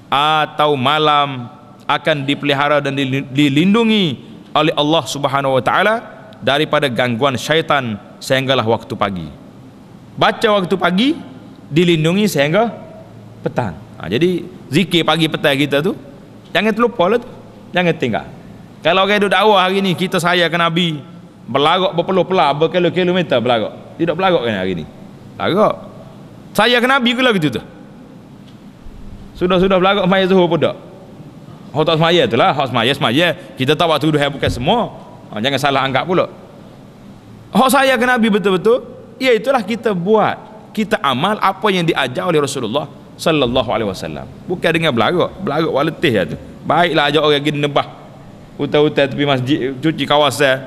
atau malam akan dipelihara dan dilindungi oleh Allah Subhanahu wa taala daripada gangguan syaitan sehinggalah waktu pagi baca waktu pagi dilindungi sehingga petang ha, jadi zikir pagi petang kita tu jangan terlupa lah tu jangan tinggal kalau orang duduk dakwah hari ini kita saya ke Nabi berlarak berpeluh-peluh berkilometer berlarak tidak berlarak kan hari ini. berlarak saya ke Nabi kalau gitu tu sudah-sudah berlarak semaya zuhur pun tak orang tak semaya tu lah orang semaya semaya kita tahu waktu duduk bukan semua oh, jangan salah anggap pula orang saya ke Nabi betul-betul ya itulah kita buat kita amal apa yang diajar oleh Rasulullah sallallahu alaihi wasallam bukan dengan belarut belarut wak letih lah tu baiklah ajak orang pergi nebah hutan-hutan tepi masjid cuci kawasan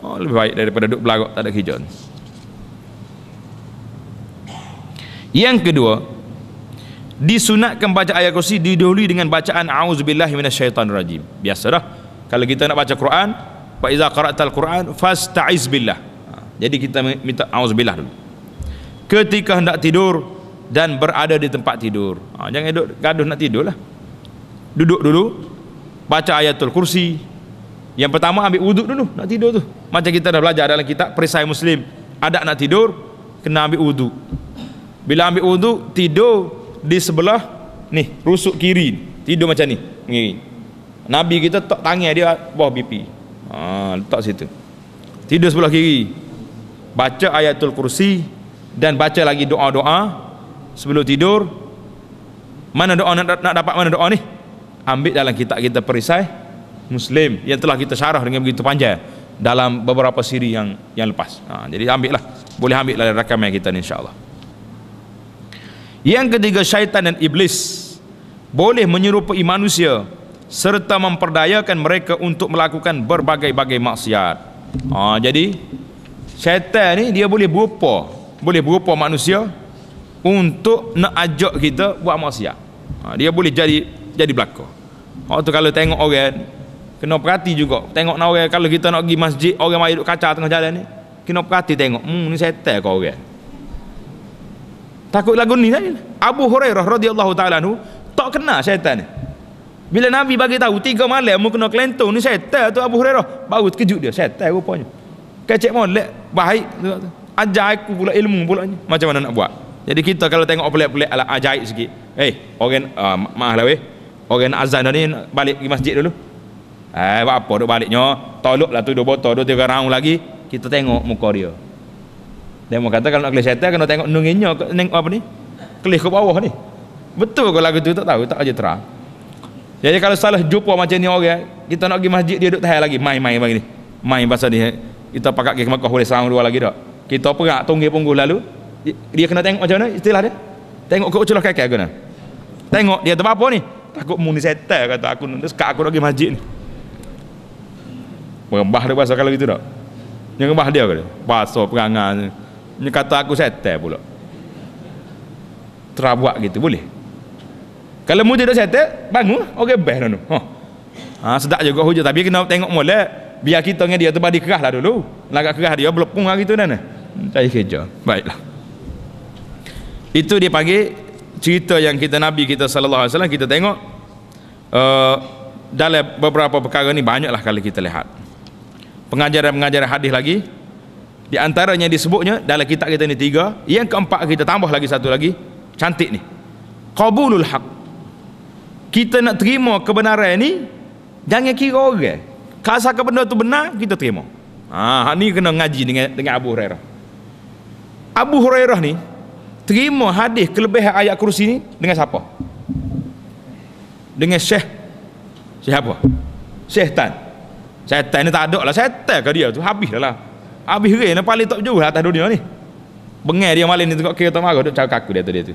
oh, lebih baik daripada duduk belarut tak ada hijau yang kedua disunatkan baca ayat kursi didahului dengan bacaan auzubillahi minasyaitonirrajim biasalah kalau kita nak baca Quran fa iza qara'tal Quran fasta'iz billah ha, jadi kita minta auzubillah dulu ketika hendak tidur dan berada di tempat tidur ha, jangan duduk gaduh nak tidur lah duduk dulu baca ayatul kursi yang pertama ambil wuduk dulu nak tidur tu macam kita dah belajar dalam kitab perisai muslim ada nak tidur kena ambil wuduk bila ambil wuduk tidur di sebelah ni rusuk kiri tidur macam ni ni Nabi kita tak tangan dia bawah pipi ha, letak situ tidur sebelah kiri baca ayatul kursi dan baca lagi doa-doa sebelum tidur mana doa nak, nak dapat mana doa ni ambil dalam kitab kita perisai muslim yang telah kita syarah dengan begitu panjang dalam beberapa siri yang yang lepas ha, jadi ambil lah boleh ambil lah rakaman kita ni insyaAllah yang ketiga syaitan dan iblis boleh menyerupai manusia serta memperdayakan mereka untuk melakukan berbagai-bagai maksiat ha, jadi syaitan ni dia boleh berupa boleh berupa manusia untuk nak ajak kita buat maksiat. Ha, dia boleh jadi jadi belaka. Waktu kalau tengok orang kena perhati juga. Tengok nak orang kalau kita nak pergi masjid, orang mai duduk kaca tengah jalan ni, kena perhati tengok, hmm ni setan ke orang. Takut lagu ni lain. Abu Hurairah radhiyallahu taala anhu tak kenal syaitan ni. Bila Nabi bagi tahu tiga malam mu kena kelentong ni setan tu Abu Hurairah baru terkejut dia setan rupanya. Kecek molek baik tu. Ajar aku pula ilmu pula ni. Macam mana nak buat? Jadi kita kalau tengok pelik-pelik ala ajaib sikit. Eh, hey, orang uh, maaf lah weh. Orang azan ni balik ke masjid dulu. Eh, hey, apa duk baliknya? Tolok lah tu dua botol, dua tiga raung lagi. Kita tengok muka dia. Dia mau kata kalau nak kelihatan syaitan, kena tengok nunginya. Neng, apa ni? Kelih ke bawah ni. Betul ke lagu tu tak tahu, tak aja terang. Jadi kalau salah jumpa macam ni orang, kita nak pergi masjid dia duk tahan lagi. Main-main bagi ni. Main bahasa ni. Eh. Kita pakak ke Mekah boleh serang dua lagi tak? Kita perak tunggu punggu lalu, dia kena tengok macam mana istilah dia tengok ke celah kaki aku tengok dia tak apa ni takut mu ni setel kata aku terus kat aku lagi masjid ni merembah dia pasal kalau gitu tak merembah dia kata pasal perangan ni kata aku setel pula terabuak gitu boleh kalau mu dah setel bangun ok best tu huh. ha, sedap juga hujan tapi kena tengok mula biar kita dengan dia tu badi kerah lah dulu lagak kerah dia berlepung lah gitu dan cari hmm, kerja baiklah itu dia panggil cerita yang kita Nabi kita sallallahu alaihi wasallam kita tengok uh, dalam beberapa perkara ni banyaklah kalau kita lihat pengajaran-pengajaran hadis lagi di antaranya disebutnya dalam kitab kita ni tiga yang keempat kita tambah lagi satu lagi cantik ni qabulul haq kita nak terima kebenaran ni jangan kira orang kalau sangka benda tu benar kita terima ha ni kena ngaji dengan dengan Abu Hurairah Abu Hurairah ni terima hadis kelebihan ayat kursi ni dengan siapa? Dengan Syekh Syekh apa? Syekh Tan. Syaitan ni tak ada lah syaitan ke dia tu habis lah. Habis ke ni paling tak jauh lah atas dunia ni. Bengai dia malam ni tengok kira tak marah duk cakap kaku dia tu dia tu.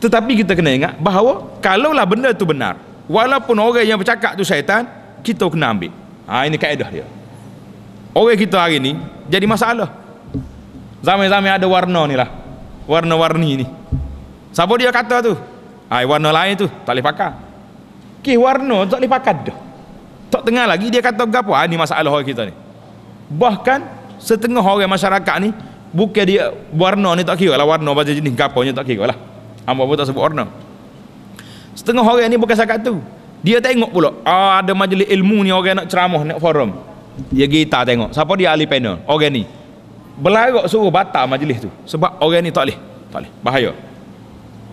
Tetapi kita kena ingat bahawa kalaulah benda tu benar, walaupun orang yang bercakap tu syaitan, kita kena ambil. Ha ini kaedah dia. Orang kita hari ni jadi masalah zaman-zaman ada warna ni lah warna-warni ni siapa dia kata tu Ai ah, eh, warna lain tu tak boleh pakai ke warna tak boleh pakai dah tak tengah lagi dia kata apa ah, ha, ni masalah orang kita ni bahkan setengah orang masyarakat ni bukan dia warna ni tak kira lah warna baca jenis kapalnya tak kira lah hamba pun tak sebut warna setengah orang ni bukan sakat tu dia tengok pula oh, ada majlis ilmu ni orang nak ceramah nak forum dia kita tengok siapa dia ahli panel orang ni Belarak suruh batal majlis tu. Sebab orang ni tak boleh. Tak boleh. Bahaya.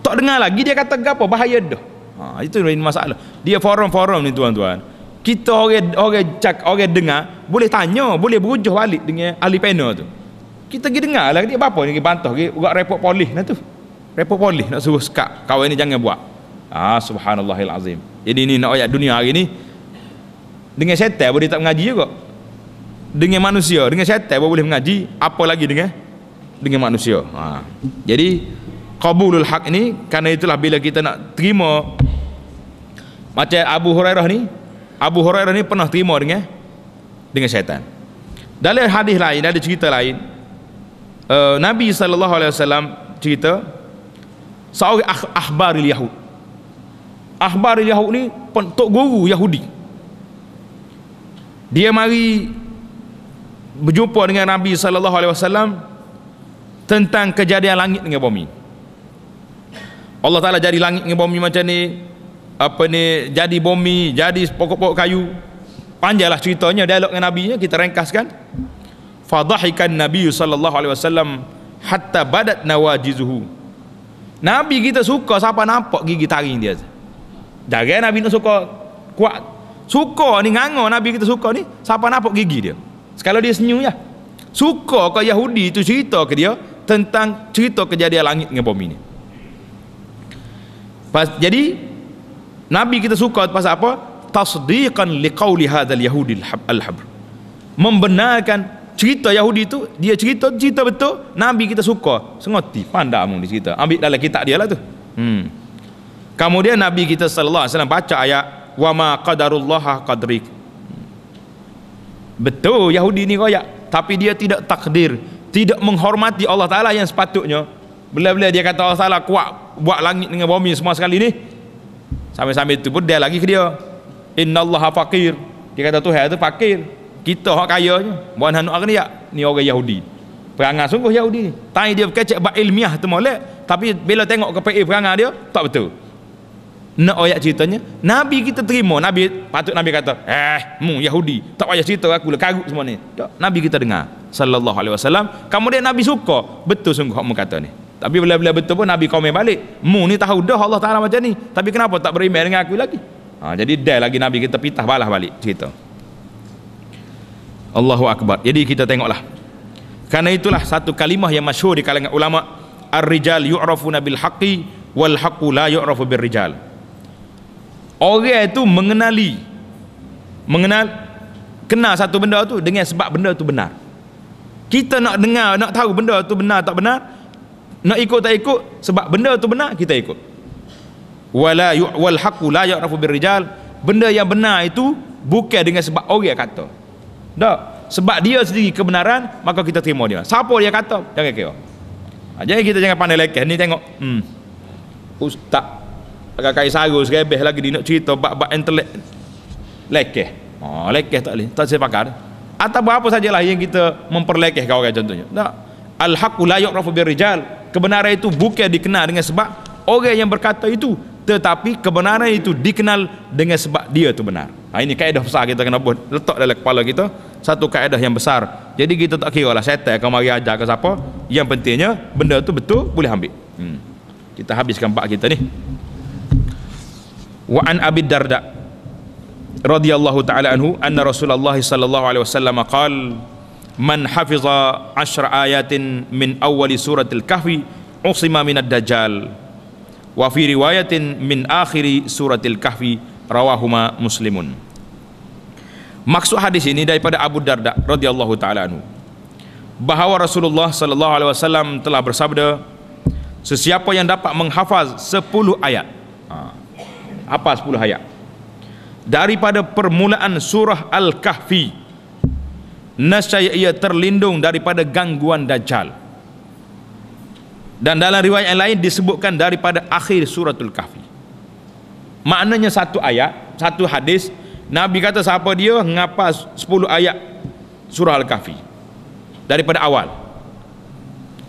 Tak dengar lagi dia kata apa? Bahaya dah. Ha, itu yang masalah. Dia forum-forum ni tuan-tuan. Kita orang orang cak orang dengar boleh tanya, boleh berujuh balik dengan ahli panel tu. Kita pergi dengar lah dia apa ni pergi bantah pergi buat report polis nah tu. repot polis nak suruh sekak kawan ni jangan buat. Ah ha, subhanallahil azim. Jadi ni nak ayat dunia hari ni dengan setan boleh tak mengaji juga dengan manusia dengan syaitan baru boleh mengaji apa lagi dengan dengan manusia ha. jadi qabulul haq ni kerana itulah bila kita nak terima macam Abu Hurairah ni Abu Hurairah ni pernah terima dengan dengan syaitan dalam hadis lain ada cerita lain uh, Nabi SAW cerita seorang ah, ahbaril Yahud ahbaril Yahud ni tok guru Yahudi dia mari berjumpa dengan Nabi sallallahu alaihi wasallam tentang kejadian langit dengan bumi. Allah Taala jadi langit dengan bumi macam ni, apa ni jadi bumi, jadi pokok-pokok kayu. panjalah ceritanya dialog dengan nya kita ringkaskan. Fadhahikan Nabi sallallahu alaihi wasallam hatta badat nawajizuhu. Nabi kita suka siapa nampak gigi taring dia. Jangan Nabi nak suka kuat. Suka ni ngangau Nabi kita suka ni siapa nampak gigi dia. Sekalau dia senyum ya. Suka kau Yahudi itu cerita ke dia tentang cerita kejadian langit dengan bumi ni. Pas, jadi Nabi kita suka pasal apa? Tasdiqan liqauli hadzal Yahudi al Membenarkan cerita Yahudi itu dia cerita cerita betul Nabi kita suka sengoti pandai mung cerita ambil dalam kitab dia lah tu hmm. kemudian Nabi kita sallallahu alaihi wasallam baca ayat wa ma qadarullah qadrik betul Yahudi ni royak tapi dia tidak takdir tidak menghormati Allah Ta'ala yang sepatutnya bila-bila dia kata Allah Ta'ala kuat buat langit dengan bumi semua sekali ni sambil-sambil tu pun dia lagi ke dia inna Allah fakir dia kata Tuhan tu fakir kita orang kaya je buat anak ni ni orang Yahudi perangai sungguh Yahudi ni tanya dia kecek buat ilmiah tu molek tapi bila tengok ke PA perangai dia tak betul nak oyak ceritanya Nabi kita terima Nabi patut Nabi kata eh mu Yahudi tak payah cerita aku lah karut semua ni tak Nabi kita dengar sallallahu alaihi wasallam kemudian Nabi suka betul sungguh kamu kata ni tapi bila-bila betul pun Nabi komen balik mu ni tahu dah Allah Ta'ala macam ni tapi kenapa tak beriman dengan aku lagi ha, jadi dah lagi Nabi kita pitah balah balik cerita Allahu Akbar jadi kita tengoklah karena itulah satu kalimah yang masyur di kalangan ulama' ar-rijal yu'rafu nabil haqi wal haqu la yu'rafu bir rijal' orang itu mengenali mengenal kenal satu benda tu dengan sebab benda tu benar kita nak dengar nak tahu benda tu benar tak benar nak ikut tak ikut sebab benda tu benar kita ikut wala yu'wal haqu la ya'rafu birrijal benda yang benar itu bukan dengan sebab orang kata tak sebab dia sendiri kebenaran maka kita terima dia siapa dia kata jangan kira ha, jadi kita jangan pandai lekeh ni tengok hmm. ustaz agak kai saru serebeh lagi di nak cerita bab-bab intelek lekeh oh lekeh tak boleh tak sepakar atau apa sajalah yang kita memperlekeh kau orang contohnya tak al-haqqu la yu'rafu bir kebenaran itu bukan dikenal dengan sebab orang yang berkata itu tetapi kebenaran itu dikenal dengan sebab dia tu benar ha, ini kaedah besar kita kena buat letak dalam kepala kita satu kaedah yang besar jadi kita tak kira lah setan akan mari ajar ke siapa yang pentingnya benda tu betul boleh ambil hmm. kita habiskan bak kita ni wa an Abi Darda radhiyallahu taala anhu anna Rasulullah sallallahu alaihi wasallam qala man hafiza ashra ayatin min awwali suratil kahfi usima min ad-dajjal wa fi riwayatin min akhiri suratil kahfi rawahuma muslimun maksud hadis ini daripada Abu Darda radhiyallahu taala anhu bahawa Rasulullah sallallahu alaihi wasallam telah bersabda sesiapa yang dapat menghafaz 10 ayat apa 10 ayat daripada permulaan surah Al-Kahfi nasyai ia terlindung daripada gangguan dajjal dan dalam riwayat yang lain disebutkan daripada akhir suratul kahfi maknanya satu ayat satu hadis Nabi kata siapa dia mengapa 10 ayat surah Al-Kahfi daripada awal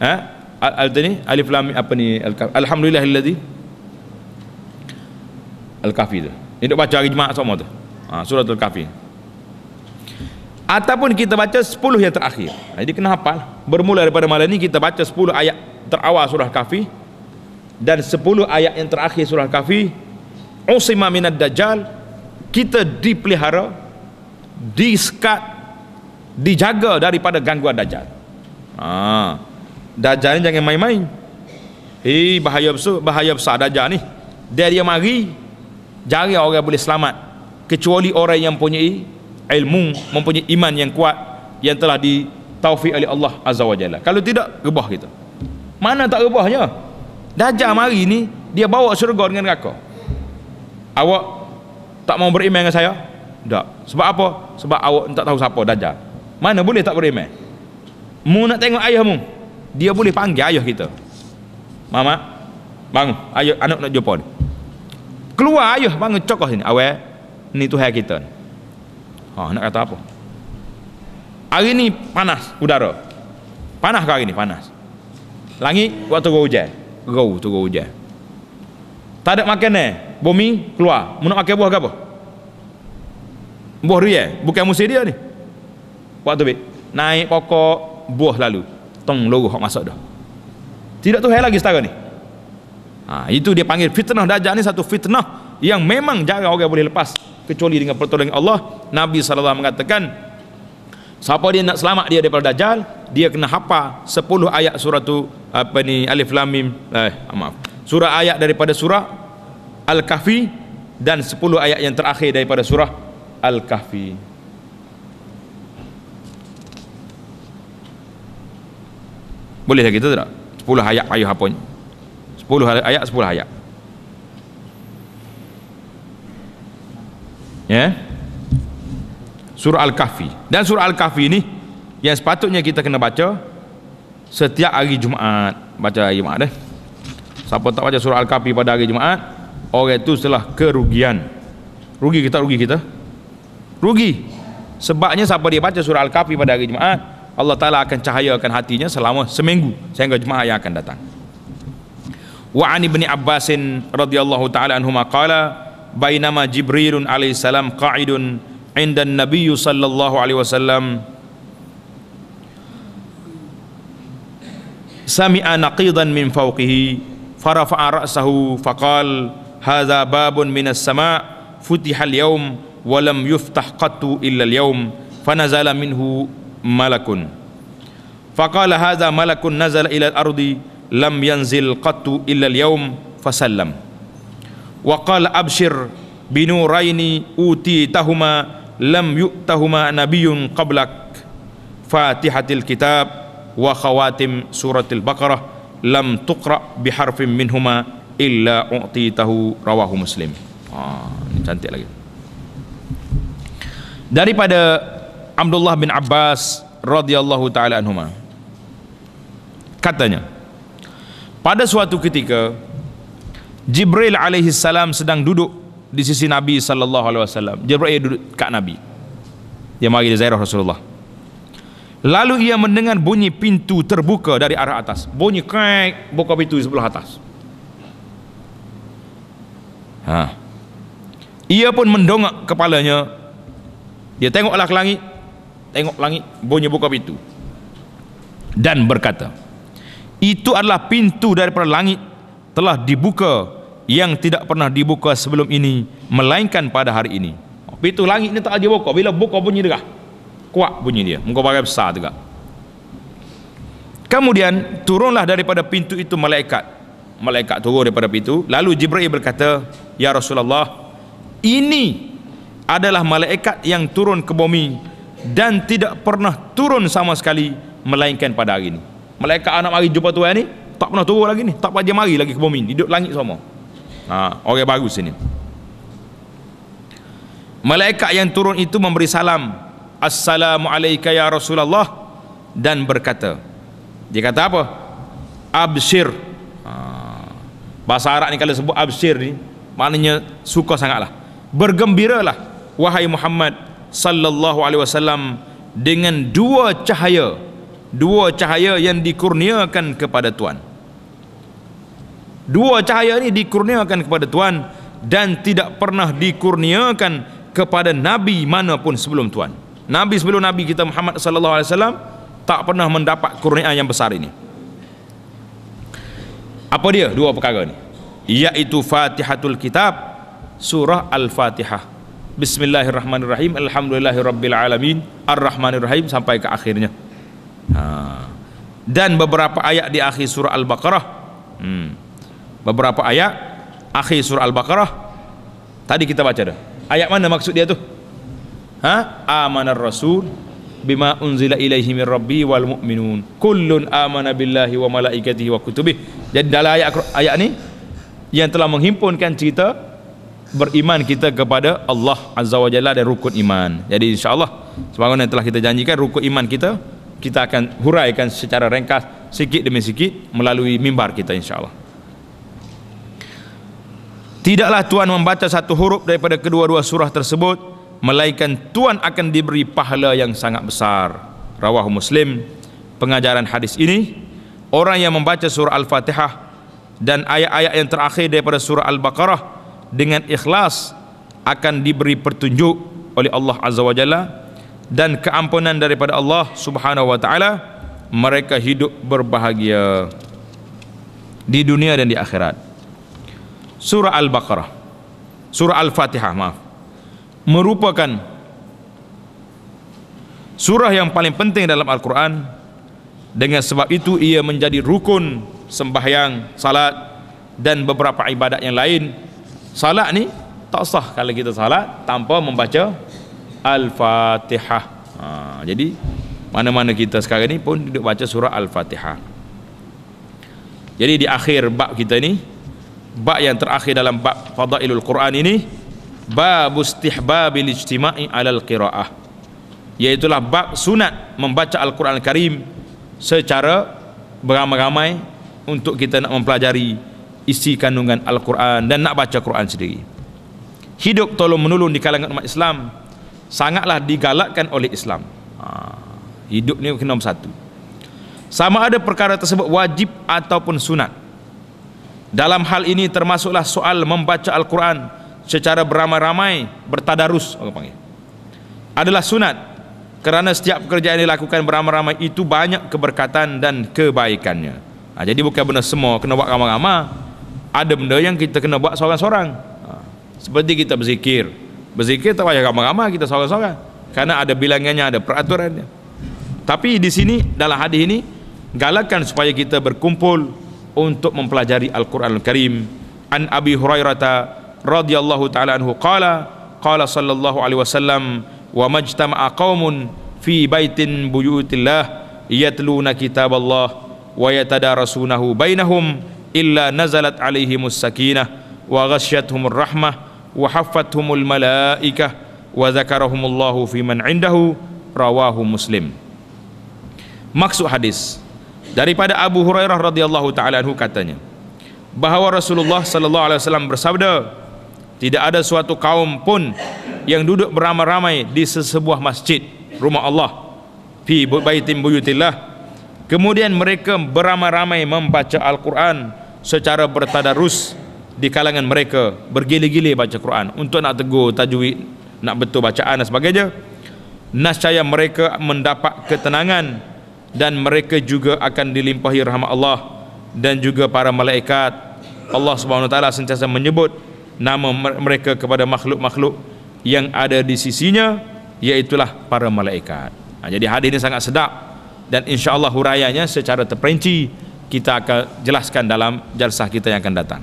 ha? Al-Tani Alif Lam apa ni Al-Kahfi Alhamdulillahilladzi Al-Kahfi tu. Ini duk baca hari Jumaat semua tu. Ha, surah Al-Kahfi. Ataupun kita baca 10 yang terakhir. Ha, jadi kena hafal. Bermula daripada malam ni kita baca 10 ayat terawal surah Al-Kahfi dan 10 ayat yang terakhir surah Al-Kahfi. Usima minad dajjal kita dipelihara disekat, dijaga daripada gangguan dajjal. Ha. Dajjal ni jangan main-main. Hei bahaya besar, bahaya besar dajjal ni. Dia dia mari, jari orang boleh selamat kecuali orang yang punya ilmu mempunyai iman yang kuat yang telah ditaufik oleh Allah Azza wa Jalla kalau tidak rebah kita mana tak rebahnya Dajjal mari ni dia bawa syurga dengan neraka awak tak mau beriman dengan saya tak sebab apa sebab awak tak tahu siapa Dajjal mana boleh tak beriman mu nak tengok ayahmu dia boleh panggil ayah kita mama bangun ayah anak nak jumpa ni keluar ayuh bangun cokoh sini awal ni tuhan kita ni oh, nak kata apa hari ni panas udara panas ke hari ni panas langit waktu go hujan go tu go hujan tak ada makanan bumi keluar mau nak makan buah ke apa buah dia bukan musim dia ni waktu ni naik pokok buah lalu tong logo hok masuk dah tidak tuhan lagi setara ni Ha, itu dia panggil fitnah dajjal ni satu fitnah yang memang jarang orang boleh lepas kecuali dengan pertolongan Allah. Nabi SAW mengatakan siapa dia nak selamat dia daripada dajjal, dia kena hafal 10 ayat surah tu apa ni Alif Lam Mim eh maaf. Surah ayat daripada surah Al-Kahfi dan 10 ayat yang terakhir daripada surah Al-Kahfi. Boleh lagi tu tak? 10 ayat payah apanya? 10 ayat 10 ayat ya surah al-kahfi dan surah al-kahfi ni yang sepatutnya kita kena baca setiap hari Jumaat baca hari Jumaat eh siapa tak baca surah al-kahfi pada hari Jumaat orang itu setelah kerugian rugi kita rugi kita rugi sebabnya siapa dia baca surah al-kahfi pada hari Jumaat Allah Ta'ala akan cahayakan hatinya selama seminggu sehingga Jumaat yang akan datang وعن ابن عباس رضي الله تعالى عنهما قال بينما جبريل عليه السلام قاعد عند النبي صلى الله عليه وسلم سمع نقيضا من فوقه فرفع رأسه فقال هذا باب من السماء فتح اليوم ولم يفتح قط إلا اليوم فنزل منه ملك فقال هذا ملك نزل إلى الأرض lam yanzil qattu illa al-yawm fasallam wa qala abshir binuraini uti tahuma lam yu'tahuma nabiyyun qablak fatihatil kitab wa khawatim suratil baqarah lam tuqra bi harfin minhuma illa u'titahu rawahu muslim ha ini cantik lagi daripada Abdullah bin Abbas radhiyallahu taala anhuma katanya pada suatu ketika Jibril alaihi salam sedang duduk di sisi Nabi sallallahu alaihi wasallam. Jibril duduk kat Nabi. Dia mari di Zairah Rasulullah. Lalu ia mendengar bunyi pintu terbuka dari arah atas. Bunyi krek buka pintu di sebelah atas. Ha. Ia pun mendongak kepalanya. Dia tengoklah ke langit. Tengok langit, bunyi buka pintu. Dan berkata, itu adalah pintu daripada langit telah dibuka yang tidak pernah dibuka sebelum ini melainkan pada hari ini pintu langit ni tak ada buka bila buka bunyi dia kuat bunyi dia muka bagai besar juga kemudian turunlah daripada pintu itu malaikat malaikat turun daripada pintu lalu Jibril berkata Ya Rasulullah ini adalah malaikat yang turun ke bumi dan tidak pernah turun sama sekali melainkan pada hari ini malaikat anak mari jumpa tuan ni tak pernah turun lagi ni tak pernah dia mari lagi ke bumi ni langit semua ha, orang baru sini malaikat yang turun itu memberi salam Assalamualaikum ya Rasulullah dan berkata dia kata apa absir ha, bahasa Arab ni kalau sebut absir ni maknanya suka sangatlah bergembiralah wahai Muhammad sallallahu alaihi wasallam dengan dua cahaya dua cahaya yang dikurniakan kepada Tuhan dua cahaya ini dikurniakan kepada Tuhan dan tidak pernah dikurniakan kepada Nabi manapun sebelum Tuhan Nabi sebelum Nabi kita Muhammad Sallallahu Alaihi Wasallam tak pernah mendapat kurnia yang besar ini apa dia dua perkara ini iaitu Fatihatul Kitab Surah Al-Fatihah Bismillahirrahmanirrahim Alhamdulillahirrabbilalamin Ar-Rahmanirrahim sampai ke akhirnya Ha. Dan beberapa ayat di akhir surah Al-Baqarah. Hmm. Beberapa ayat akhir surah Al-Baqarah. Tadi kita baca dah. Ayat mana maksud dia tu? Ha? Amanar Rasul bima unzila ilaihi min rabbi wal mu'minun kullun amana billahi wa malaikatihi wa kutubih jadi dalam ayat ayat ni yang telah menghimpunkan cerita beriman kita kepada Allah azza wa jalla dan rukun iman jadi insyaallah sebagaimana telah kita janjikan rukun iman kita kita akan huraikan secara ringkas sikit demi sikit melalui mimbar kita insyaAllah tidaklah Tuhan membaca satu huruf daripada kedua-dua surah tersebut melainkan Tuhan akan diberi pahala yang sangat besar Rawahu muslim pengajaran hadis ini orang yang membaca surah Al-Fatihah dan ayat-ayat yang terakhir daripada surah Al-Baqarah dengan ikhlas akan diberi petunjuk oleh Allah Azza wa Jalla dan keampunan daripada Allah Subhanahu wa taala mereka hidup berbahagia di dunia dan di akhirat surah al-baqarah surah al-fatihah maaf merupakan surah yang paling penting dalam al-Quran dengan sebab itu ia menjadi rukun sembahyang salat dan beberapa ibadat yang lain salat ni tak sah kalau kita salat tanpa membaca Al-Fatihah. Ha, jadi mana-mana kita sekarang ni pun duduk baca surah Al-Fatihah. Jadi di akhir bab kita ni, bab yang terakhir dalam bab Fadailul Quran ini, bab istihbabil ijtima'i alal qiraah. Iaitulah bab sunat membaca Al-Quran Karim secara beramai-ramai untuk kita nak mempelajari isi kandungan Al-Quran dan nak baca Quran sendiri. Hidup tolong menolong di kalangan umat Islam sangatlah digalakkan oleh Islam ha, hidup ni kena bersatu sama ada perkara tersebut wajib ataupun sunat dalam hal ini termasuklah soal membaca Al-Quran secara beramai-ramai bertadarus orang panggil adalah sunat kerana setiap pekerjaan dilakukan beramai-ramai itu banyak keberkatan dan kebaikannya ha, jadi bukan benda semua kena buat ramai-ramai ada benda yang kita kena buat seorang-seorang ha, seperti kita berzikir berzikir tak payah ramai-ramai kita seorang-seorang karena ada bilangannya ada peraturannya tapi di sini dalam hadis ini galakan supaya kita berkumpul untuk mempelajari Al-Quran Al-Karim An Abi Hurairah radhiyallahu ta'ala anhu qala qala sallallahu alaihi wasallam wa majtama'a qaumun fi baitin buyutillah yatluna kitaballah wa yatadarasunahu bainahum illa nazalat alaihimus sakinah wa ghasyathumur rahmah wahaffathumul malaikah wa zakarahumullahu fi man indahu rawahu muslim maksud hadis daripada Abu Hurairah radhiyallahu taala anhu katanya bahawa Rasulullah sallallahu alaihi wasallam bersabda tidak ada suatu kaum pun yang duduk beramai-ramai di sesebuah masjid rumah Allah fi baitin buyutillah kemudian mereka beramai-ramai membaca Al-Quran secara bertadarus di kalangan mereka bergile-gile baca Quran untuk nak tegur tajwid nak betul bacaan dan sebagainya nascaya mereka mendapat ketenangan dan mereka juga akan dilimpahi rahmat Allah dan juga para malaikat Allah Subhanahu taala sentiasa menyebut nama mereka kepada makhluk-makhluk yang ada di sisinya iaitu para malaikat. Ha, jadi hadis ini sangat sedap dan insya-Allah huraiannya secara terperinci kita akan jelaskan dalam jelasah kita yang akan datang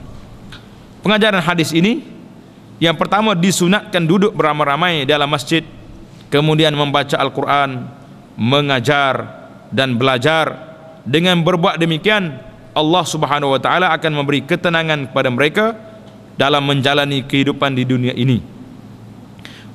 pengajaran hadis ini yang pertama disunatkan duduk beramai-ramai dalam masjid kemudian membaca Al-Quran mengajar dan belajar dengan berbuat demikian Allah subhanahu wa ta'ala akan memberi ketenangan kepada mereka dalam menjalani kehidupan di dunia ini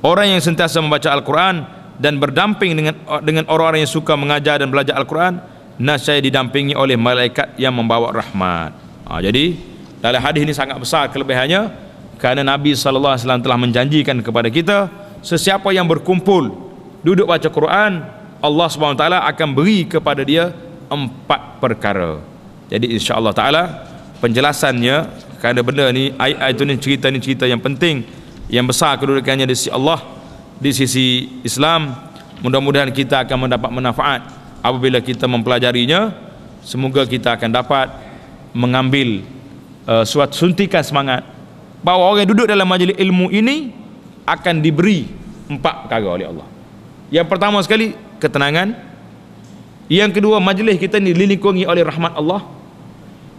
orang yang sentiasa membaca Al-Quran dan berdamping dengan dengan orang-orang yang suka mengajar dan belajar Al-Quran nasyai didampingi oleh malaikat yang membawa rahmat ha, jadi jadi dalam hadis ini sangat besar kelebihannya kerana Nabi saw telah menjanjikan kepada kita sesiapa yang berkumpul duduk baca Quran Allah swt akan beri kepada dia empat perkara. Jadi insya-Allah taala penjelasannya kerana benda ni ayat-ayat itu ni cerita ni cerita yang penting yang besar kedudukannya di sisi Allah di sisi Islam mudah-mudahan kita akan mendapat manfaat apabila kita mempelajarinya semoga kita akan dapat mengambil uh, suatu suntikan semangat bahawa orang yang duduk dalam majlis ilmu ini akan diberi empat perkara oleh Allah yang pertama sekali ketenangan yang kedua majlis kita ini dilingkungi oleh rahmat Allah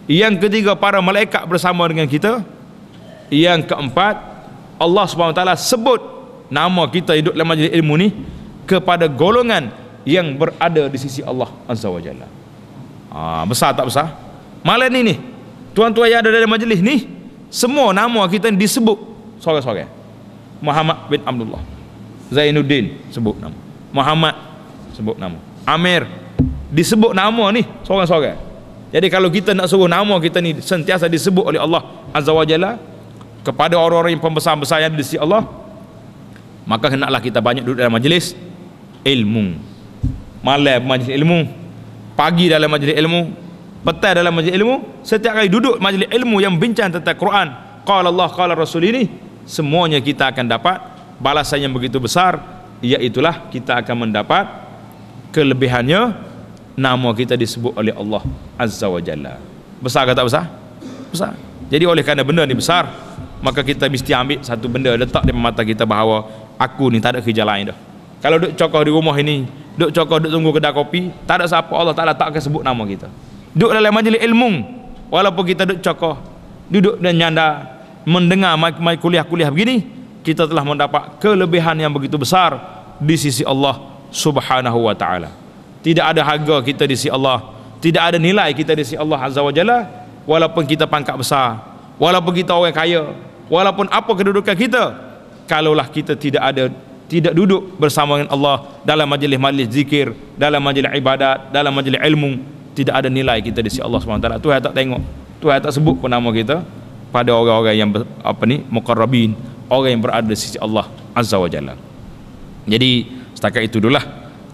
yang ketiga para malaikat bersama dengan kita yang keempat Allah SWT sebut nama kita hidup dalam majlis ilmu ni kepada golongan yang berada di sisi Allah Azza wa Jalla ha, besar tak besar malam ni ni tuan-tuan yang ada dalam majlis ni semua nama kita disebut sore-sore Muhammad bin Abdullah Zainuddin sebut nama Muhammad sebut nama Amir disebut nama ni sore-sore jadi kalau kita nak suruh nama kita ni sentiasa disebut oleh Allah Azza wa Jalla kepada orang-orang yang pembesar-besar yang ada di sisi Allah maka hendaklah kita banyak duduk dalam majlis ilmu malam majlis ilmu pagi dalam majlis ilmu petai dalam majlis ilmu setiap kali duduk majlis ilmu yang bincang tentang Quran qala Allah qala Rasul ini semuanya kita akan dapat balasan yang begitu besar iaitulah kita akan mendapat kelebihannya nama kita disebut oleh Allah Azza wa Jalla besar ke tak besar? besar jadi oleh kerana benda ni besar maka kita mesti ambil satu benda letak di mata kita bahawa aku ni tak ada kerja lain dah kalau duduk cokoh di rumah ini duduk cokoh duduk tunggu kedai kopi tak ada siapa Allah Ta'ala tak akan sebut nama kita duduk dalam majlis ilmu walaupun kita duduk cokoh duduk dan nyanda mendengar mai kuliah-kuliah begini kita telah mendapat kelebihan yang begitu besar di sisi Allah Subhanahu wa taala tidak ada harga kita di sisi Allah tidak ada nilai kita di sisi Allah azza wajalla walaupun kita pangkat besar walaupun kita orang kaya walaupun apa kedudukan kita kalaulah kita tidak ada tidak duduk bersama dengan Allah dalam majlis-majlis zikir, dalam majlis ibadat, dalam majlis ilmu, tidak ada nilai kita di sisi Allah SWT Tuhan tak tengok Tuhan tak sebut pun nama kita pada orang-orang yang apa ni muqarrabin orang yang berada di sisi Allah Azza wa Jalla jadi setakat itu dulu lah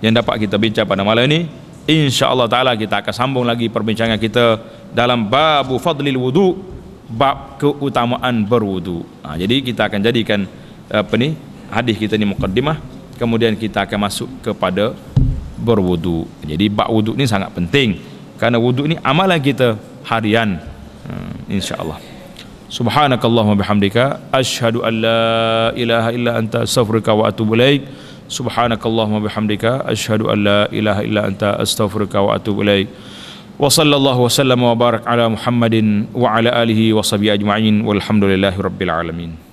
yang dapat kita bincang pada malam ini insyaallah taala kita akan sambung lagi perbincangan kita dalam bab fadlil wudu bab keutamaan berwudu ha, jadi kita akan jadikan apa ni hadis kita ni mukaddimah kemudian kita akan masuk kepada berwudu jadi bab wudu ni sangat penting Karena wuduk ini amalan kita harian. Hmm, InsyaAllah. Subhanakallahumma bihamdika. Ashadu an ilaha illa anta astaghfirika wa atubu laik. Subhanakallahumma bihamdika. Ashadu an ilaha illa anta astaghfirika wa atubu laik. Wa sallallahu wa sallam wa barak ala Muhammadin wa ala alihi wa sabi ajma'in. Walhamdulillahi alamin.